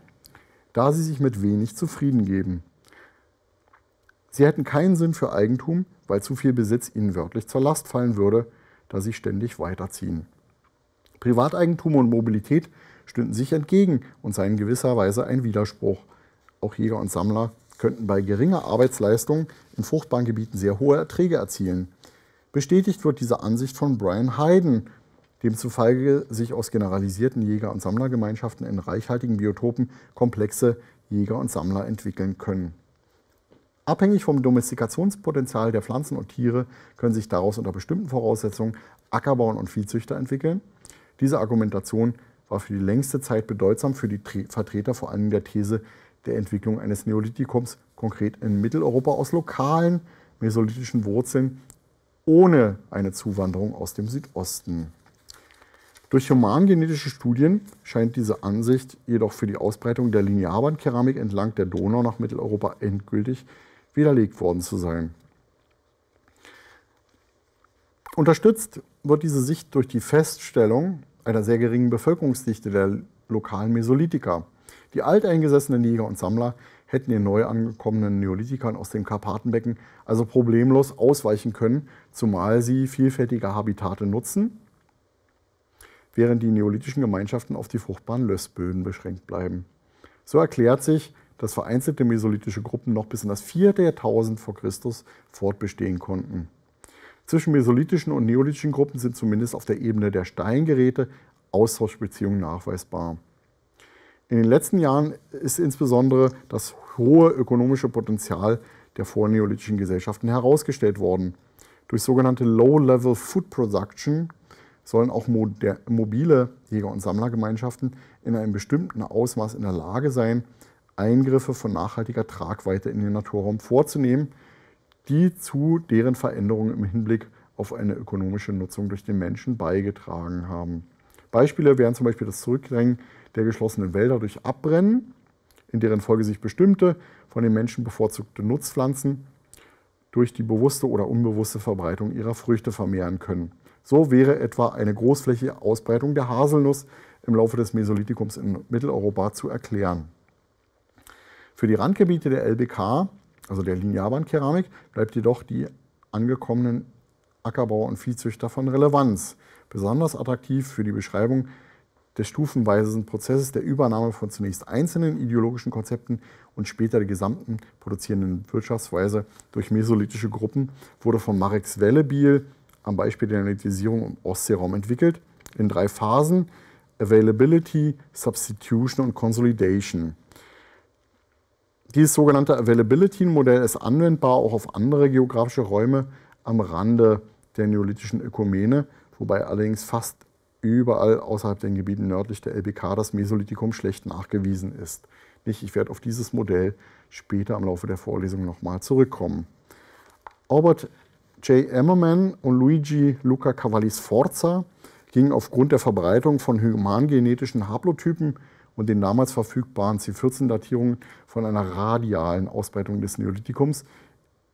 da sie sich mit wenig zufrieden geben. Sie hätten keinen Sinn für Eigentum, weil zu viel Besitz ihnen wörtlich zur Last fallen würde, da sie ständig weiterziehen. Privateigentum und Mobilität stünden sich entgegen und seien gewisserweise ein Widerspruch. Auch Jäger und Sammler könnten bei geringer Arbeitsleistung in fruchtbaren Gebieten sehr hohe Erträge erzielen. Bestätigt wird diese Ansicht von Brian Hayden, demzufolge sich aus generalisierten Jäger- und Sammlergemeinschaften in reichhaltigen Biotopen komplexe Jäger und Sammler entwickeln können. Abhängig vom Domestikationspotenzial der Pflanzen und Tiere können sich daraus unter bestimmten Voraussetzungen Ackerbauern und Viehzüchter entwickeln. Diese Argumentation war für die längste Zeit bedeutsam für die Vertreter vor allem der These der Entwicklung eines Neolithikums, konkret in Mitteleuropa aus lokalen mesolithischen Wurzeln ohne eine Zuwanderung aus dem Südosten. Durch humangenetische Studien scheint diese Ansicht jedoch für die Ausbreitung der Linearbandkeramik entlang der Donau nach Mitteleuropa endgültig widerlegt worden zu sein. Unterstützt wird diese Sicht durch die Feststellung einer sehr geringen Bevölkerungsdichte der lokalen Mesolithiker. Die alteingesessenen Jäger und Sammler hätten den neu angekommenen Neolithikern aus dem Karpatenbecken also problemlos ausweichen können zumal sie vielfältige Habitate nutzen, während die neolithischen Gemeinschaften auf die fruchtbaren Lössböden beschränkt bleiben. So erklärt sich, dass vereinzelte mesolithische Gruppen noch bis in das 4. Jahrtausend vor Christus fortbestehen konnten. Zwischen mesolithischen und neolithischen Gruppen sind zumindest auf der Ebene der Steingeräte Austauschbeziehungen nachweisbar. In den letzten Jahren ist insbesondere das hohe ökonomische Potenzial der vorneolithischen Gesellschaften herausgestellt worden. Durch sogenannte Low-Level Food Production sollen auch mobile Jäger- und Sammlergemeinschaften in einem bestimmten Ausmaß in der Lage sein, Eingriffe von nachhaltiger Tragweite in den Naturraum vorzunehmen, die zu deren Veränderungen im Hinblick auf eine ökonomische Nutzung durch den Menschen beigetragen haben. Beispiele wären zum Beispiel das Zurückdrängen der geschlossenen Wälder durch Abbrennen, in deren Folge sich bestimmte von den Menschen bevorzugte Nutzpflanzen durch die bewusste oder unbewusste Verbreitung ihrer Früchte vermehren können. So wäre etwa eine großflächige Ausbreitung der Haselnuss im Laufe des Mesolithikums in Mitteleuropa zu erklären. Für die Randgebiete der LBK, also der Linearbandkeramik, bleibt jedoch die angekommenen Ackerbauer und Viehzüchter von Relevanz, besonders attraktiv für die Beschreibung des stufenweisen Prozesses der Übernahme von zunächst einzelnen ideologischen Konzepten und später der gesamten produzierenden Wirtschaftsweise durch mesolithische Gruppen wurde von Marex Wellebiel am Beispiel der Analytisierung im Ostseeraum entwickelt in drei Phasen Availability, Substitution und Consolidation. Dieses sogenannte Availability-Modell ist anwendbar auch auf andere geografische Räume am Rande der neolithischen Ökumene, wobei allerdings fast überall außerhalb den Gebieten nördlich der LBK das Mesolithikum schlecht nachgewiesen ist. ich werde auf dieses Modell später im Laufe der Vorlesung nochmal zurückkommen. Albert J. Emmerman und Luigi Luca Cavalli-Sforza gingen aufgrund der Verbreitung von humangenetischen Haplotypen und den damals verfügbaren C14-Datierungen von einer radialen Ausbreitung des Neolithikums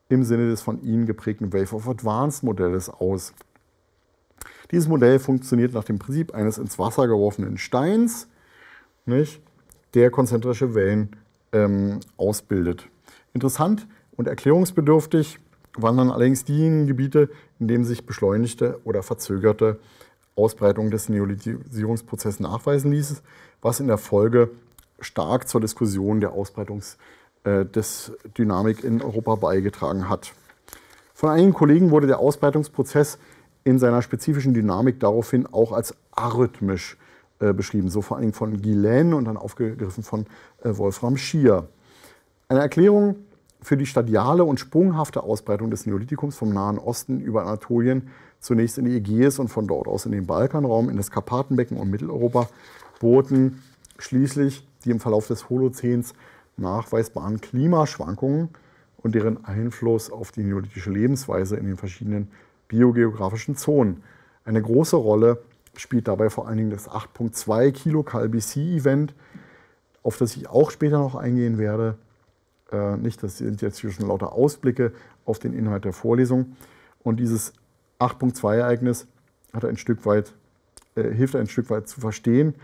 im Sinne des von ihnen geprägten Wave of Advanced Modells aus. Dieses Modell funktioniert nach dem Prinzip eines ins Wasser geworfenen Steins, nicht, der konzentrische Wellen ähm, ausbildet. Interessant und erklärungsbedürftig waren dann allerdings diejenigen Gebiete, in denen sich beschleunigte oder verzögerte Ausbreitung des Neolithisierungsprozesses nachweisen ließ, was in der Folge stark zur Diskussion der Ausbreitungs- äh, des Dynamik in Europa beigetragen hat. Von einigen Kollegen wurde der Ausbreitungsprozess in seiner spezifischen Dynamik daraufhin auch als arrhythmisch äh, beschrieben. So vor allen Dingen von Guillaine und dann aufgegriffen von äh, Wolfram Schier. Eine Erklärung für die stadiale und sprunghafte Ausbreitung des Neolithikums vom Nahen Osten über Anatolien zunächst in die Ägäis und von dort aus in den Balkanraum, in das Karpatenbecken und Mitteleuropa boten schließlich die im Verlauf des Holozäns nachweisbaren Klimaschwankungen und deren Einfluss auf die neolithische Lebensweise in den verschiedenen biogeografischen Zonen. Eine große Rolle spielt dabei vor allen Dingen das 8.2 Kilo KLBC Event, auf das ich auch später noch eingehen werde. Äh, nicht, das sind jetzt hier schon lauter Ausblicke auf den Inhalt der Vorlesung. Und dieses 8.2 Ereignis hat ein Stück weit, äh, hilft ein Stück weit zu verstehen,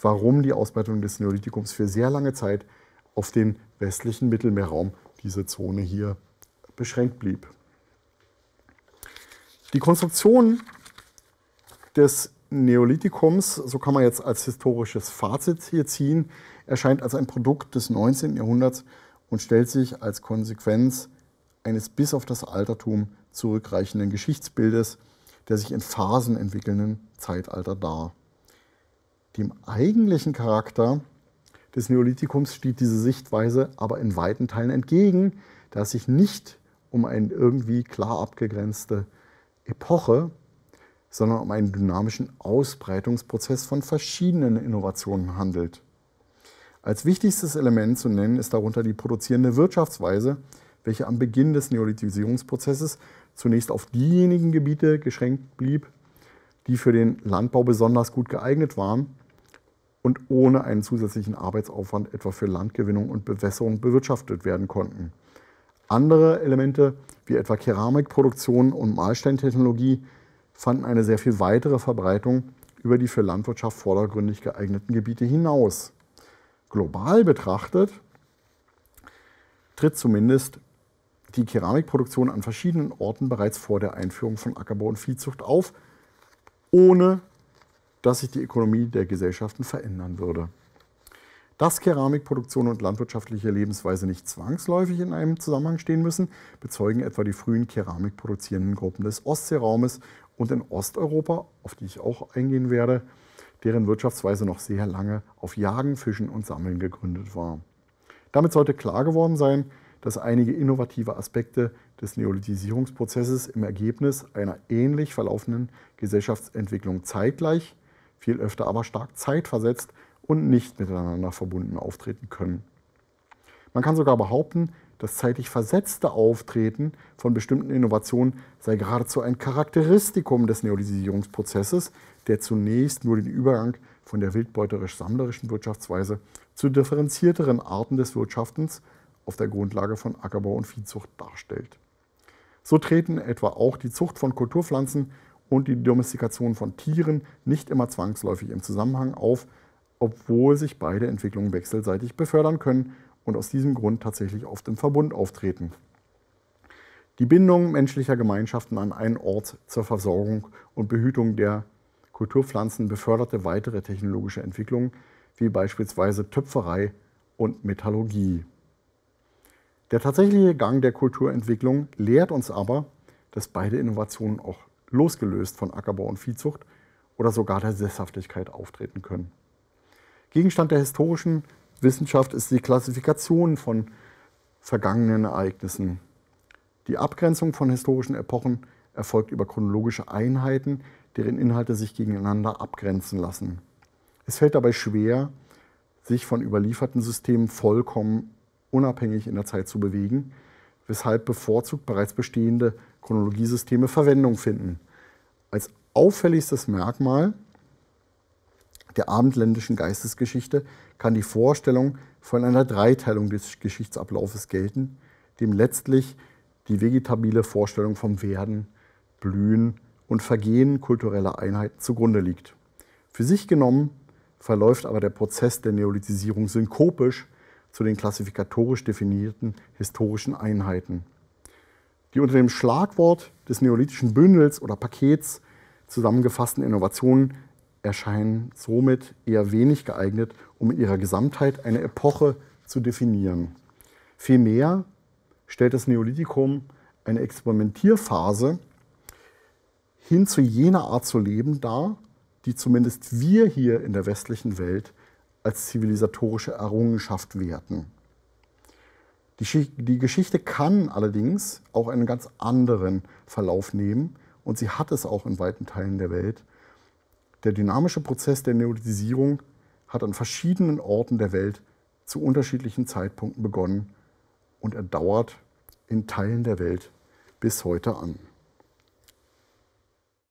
warum die Ausbreitung des Neolithikums für sehr lange Zeit auf den westlichen Mittelmeerraum, diese Zone hier, beschränkt blieb. Die Konstruktion des Neolithikums, so kann man jetzt als historisches Fazit hier ziehen, erscheint als ein Produkt des 19. Jahrhunderts und stellt sich als Konsequenz eines bis auf das Altertum zurückreichenden Geschichtsbildes der sich in Phasen entwickelnden Zeitalter dar. Dem eigentlichen Charakter des Neolithikums steht diese Sichtweise aber in weiten Teilen entgegen, da es sich nicht um eine irgendwie klar abgegrenzte Epoche, sondern um einen dynamischen Ausbreitungsprozess von verschiedenen Innovationen handelt. Als wichtigstes Element zu nennen ist darunter die produzierende Wirtschaftsweise, welche am Beginn des Neolithisierungsprozesses zunächst auf diejenigen Gebiete geschränkt blieb, die für den Landbau besonders gut geeignet waren und ohne einen zusätzlichen Arbeitsaufwand etwa für Landgewinnung und Bewässerung bewirtschaftet werden konnten. Andere Elemente, wie etwa Keramikproduktion und Mahlsteintechnologie, fanden eine sehr viel weitere Verbreitung über die für Landwirtschaft vordergründig geeigneten Gebiete hinaus. Global betrachtet tritt zumindest die Keramikproduktion an verschiedenen Orten bereits vor der Einführung von Ackerbau und Viehzucht auf, ohne dass sich die Ökonomie der Gesellschaften verändern würde. Dass Keramikproduktion und landwirtschaftliche Lebensweise nicht zwangsläufig in einem Zusammenhang stehen müssen, bezeugen etwa die frühen keramikproduzierenden Gruppen des Ostseeraumes und in Osteuropa, auf die ich auch eingehen werde, deren Wirtschaftsweise noch sehr lange auf Jagen, Fischen und Sammeln gegründet war. Damit sollte klar geworden sein, dass einige innovative Aspekte des Neolithisierungsprozesses im Ergebnis einer ähnlich verlaufenden Gesellschaftsentwicklung zeitgleich, viel öfter aber stark zeitversetzt und nicht miteinander verbunden auftreten können. Man kann sogar behaupten, das zeitlich versetzte Auftreten von bestimmten Innovationen sei geradezu ein Charakteristikum des Neolisierungsprozesses, der zunächst nur den Übergang von der wildbeuterisch-sammlerischen Wirtschaftsweise zu differenzierteren Arten des Wirtschaftens auf der Grundlage von Ackerbau und Viehzucht darstellt. So treten etwa auch die Zucht von Kulturpflanzen und die Domestikation von Tieren nicht immer zwangsläufig im Zusammenhang auf, obwohl sich beide Entwicklungen wechselseitig befördern können und aus diesem Grund tatsächlich oft im Verbund auftreten. Die Bindung menschlicher Gemeinschaften an einen Ort zur Versorgung und Behütung der Kulturpflanzen beförderte weitere technologische Entwicklungen, wie beispielsweise Töpferei und Metallurgie. Der tatsächliche Gang der Kulturentwicklung lehrt uns aber, dass beide Innovationen auch losgelöst von Ackerbau und Viehzucht oder sogar der Sesshaftigkeit auftreten können. Gegenstand der historischen Wissenschaft ist die Klassifikation von vergangenen Ereignissen. Die Abgrenzung von historischen Epochen erfolgt über chronologische Einheiten, deren Inhalte sich gegeneinander abgrenzen lassen. Es fällt dabei schwer, sich von überlieferten Systemen vollkommen unabhängig in der Zeit zu bewegen, weshalb bevorzugt bereits bestehende Chronologiesysteme Verwendung finden. Als auffälligstes Merkmal der abendländischen Geistesgeschichte kann die Vorstellung von einer Dreiteilung des Geschichtsablaufes gelten, dem letztlich die vegetabile Vorstellung vom Werden, Blühen und Vergehen kultureller Einheiten zugrunde liegt. Für sich genommen verläuft aber der Prozess der Neolithisierung synkopisch zu den klassifikatorisch definierten historischen Einheiten, die unter dem Schlagwort des neolithischen Bündels oder Pakets zusammengefassten Innovationen erscheinen somit eher wenig geeignet, um in ihrer Gesamtheit eine Epoche zu definieren. Vielmehr stellt das Neolithikum eine Experimentierphase hin zu jener Art zu leben dar, die zumindest wir hier in der westlichen Welt als zivilisatorische Errungenschaft werten. Die, die Geschichte kann allerdings auch einen ganz anderen Verlauf nehmen und sie hat es auch in weiten Teilen der Welt der dynamische Prozess der Neolithisierung hat an verschiedenen Orten der Welt zu unterschiedlichen Zeitpunkten begonnen und er dauert in Teilen der Welt bis heute an.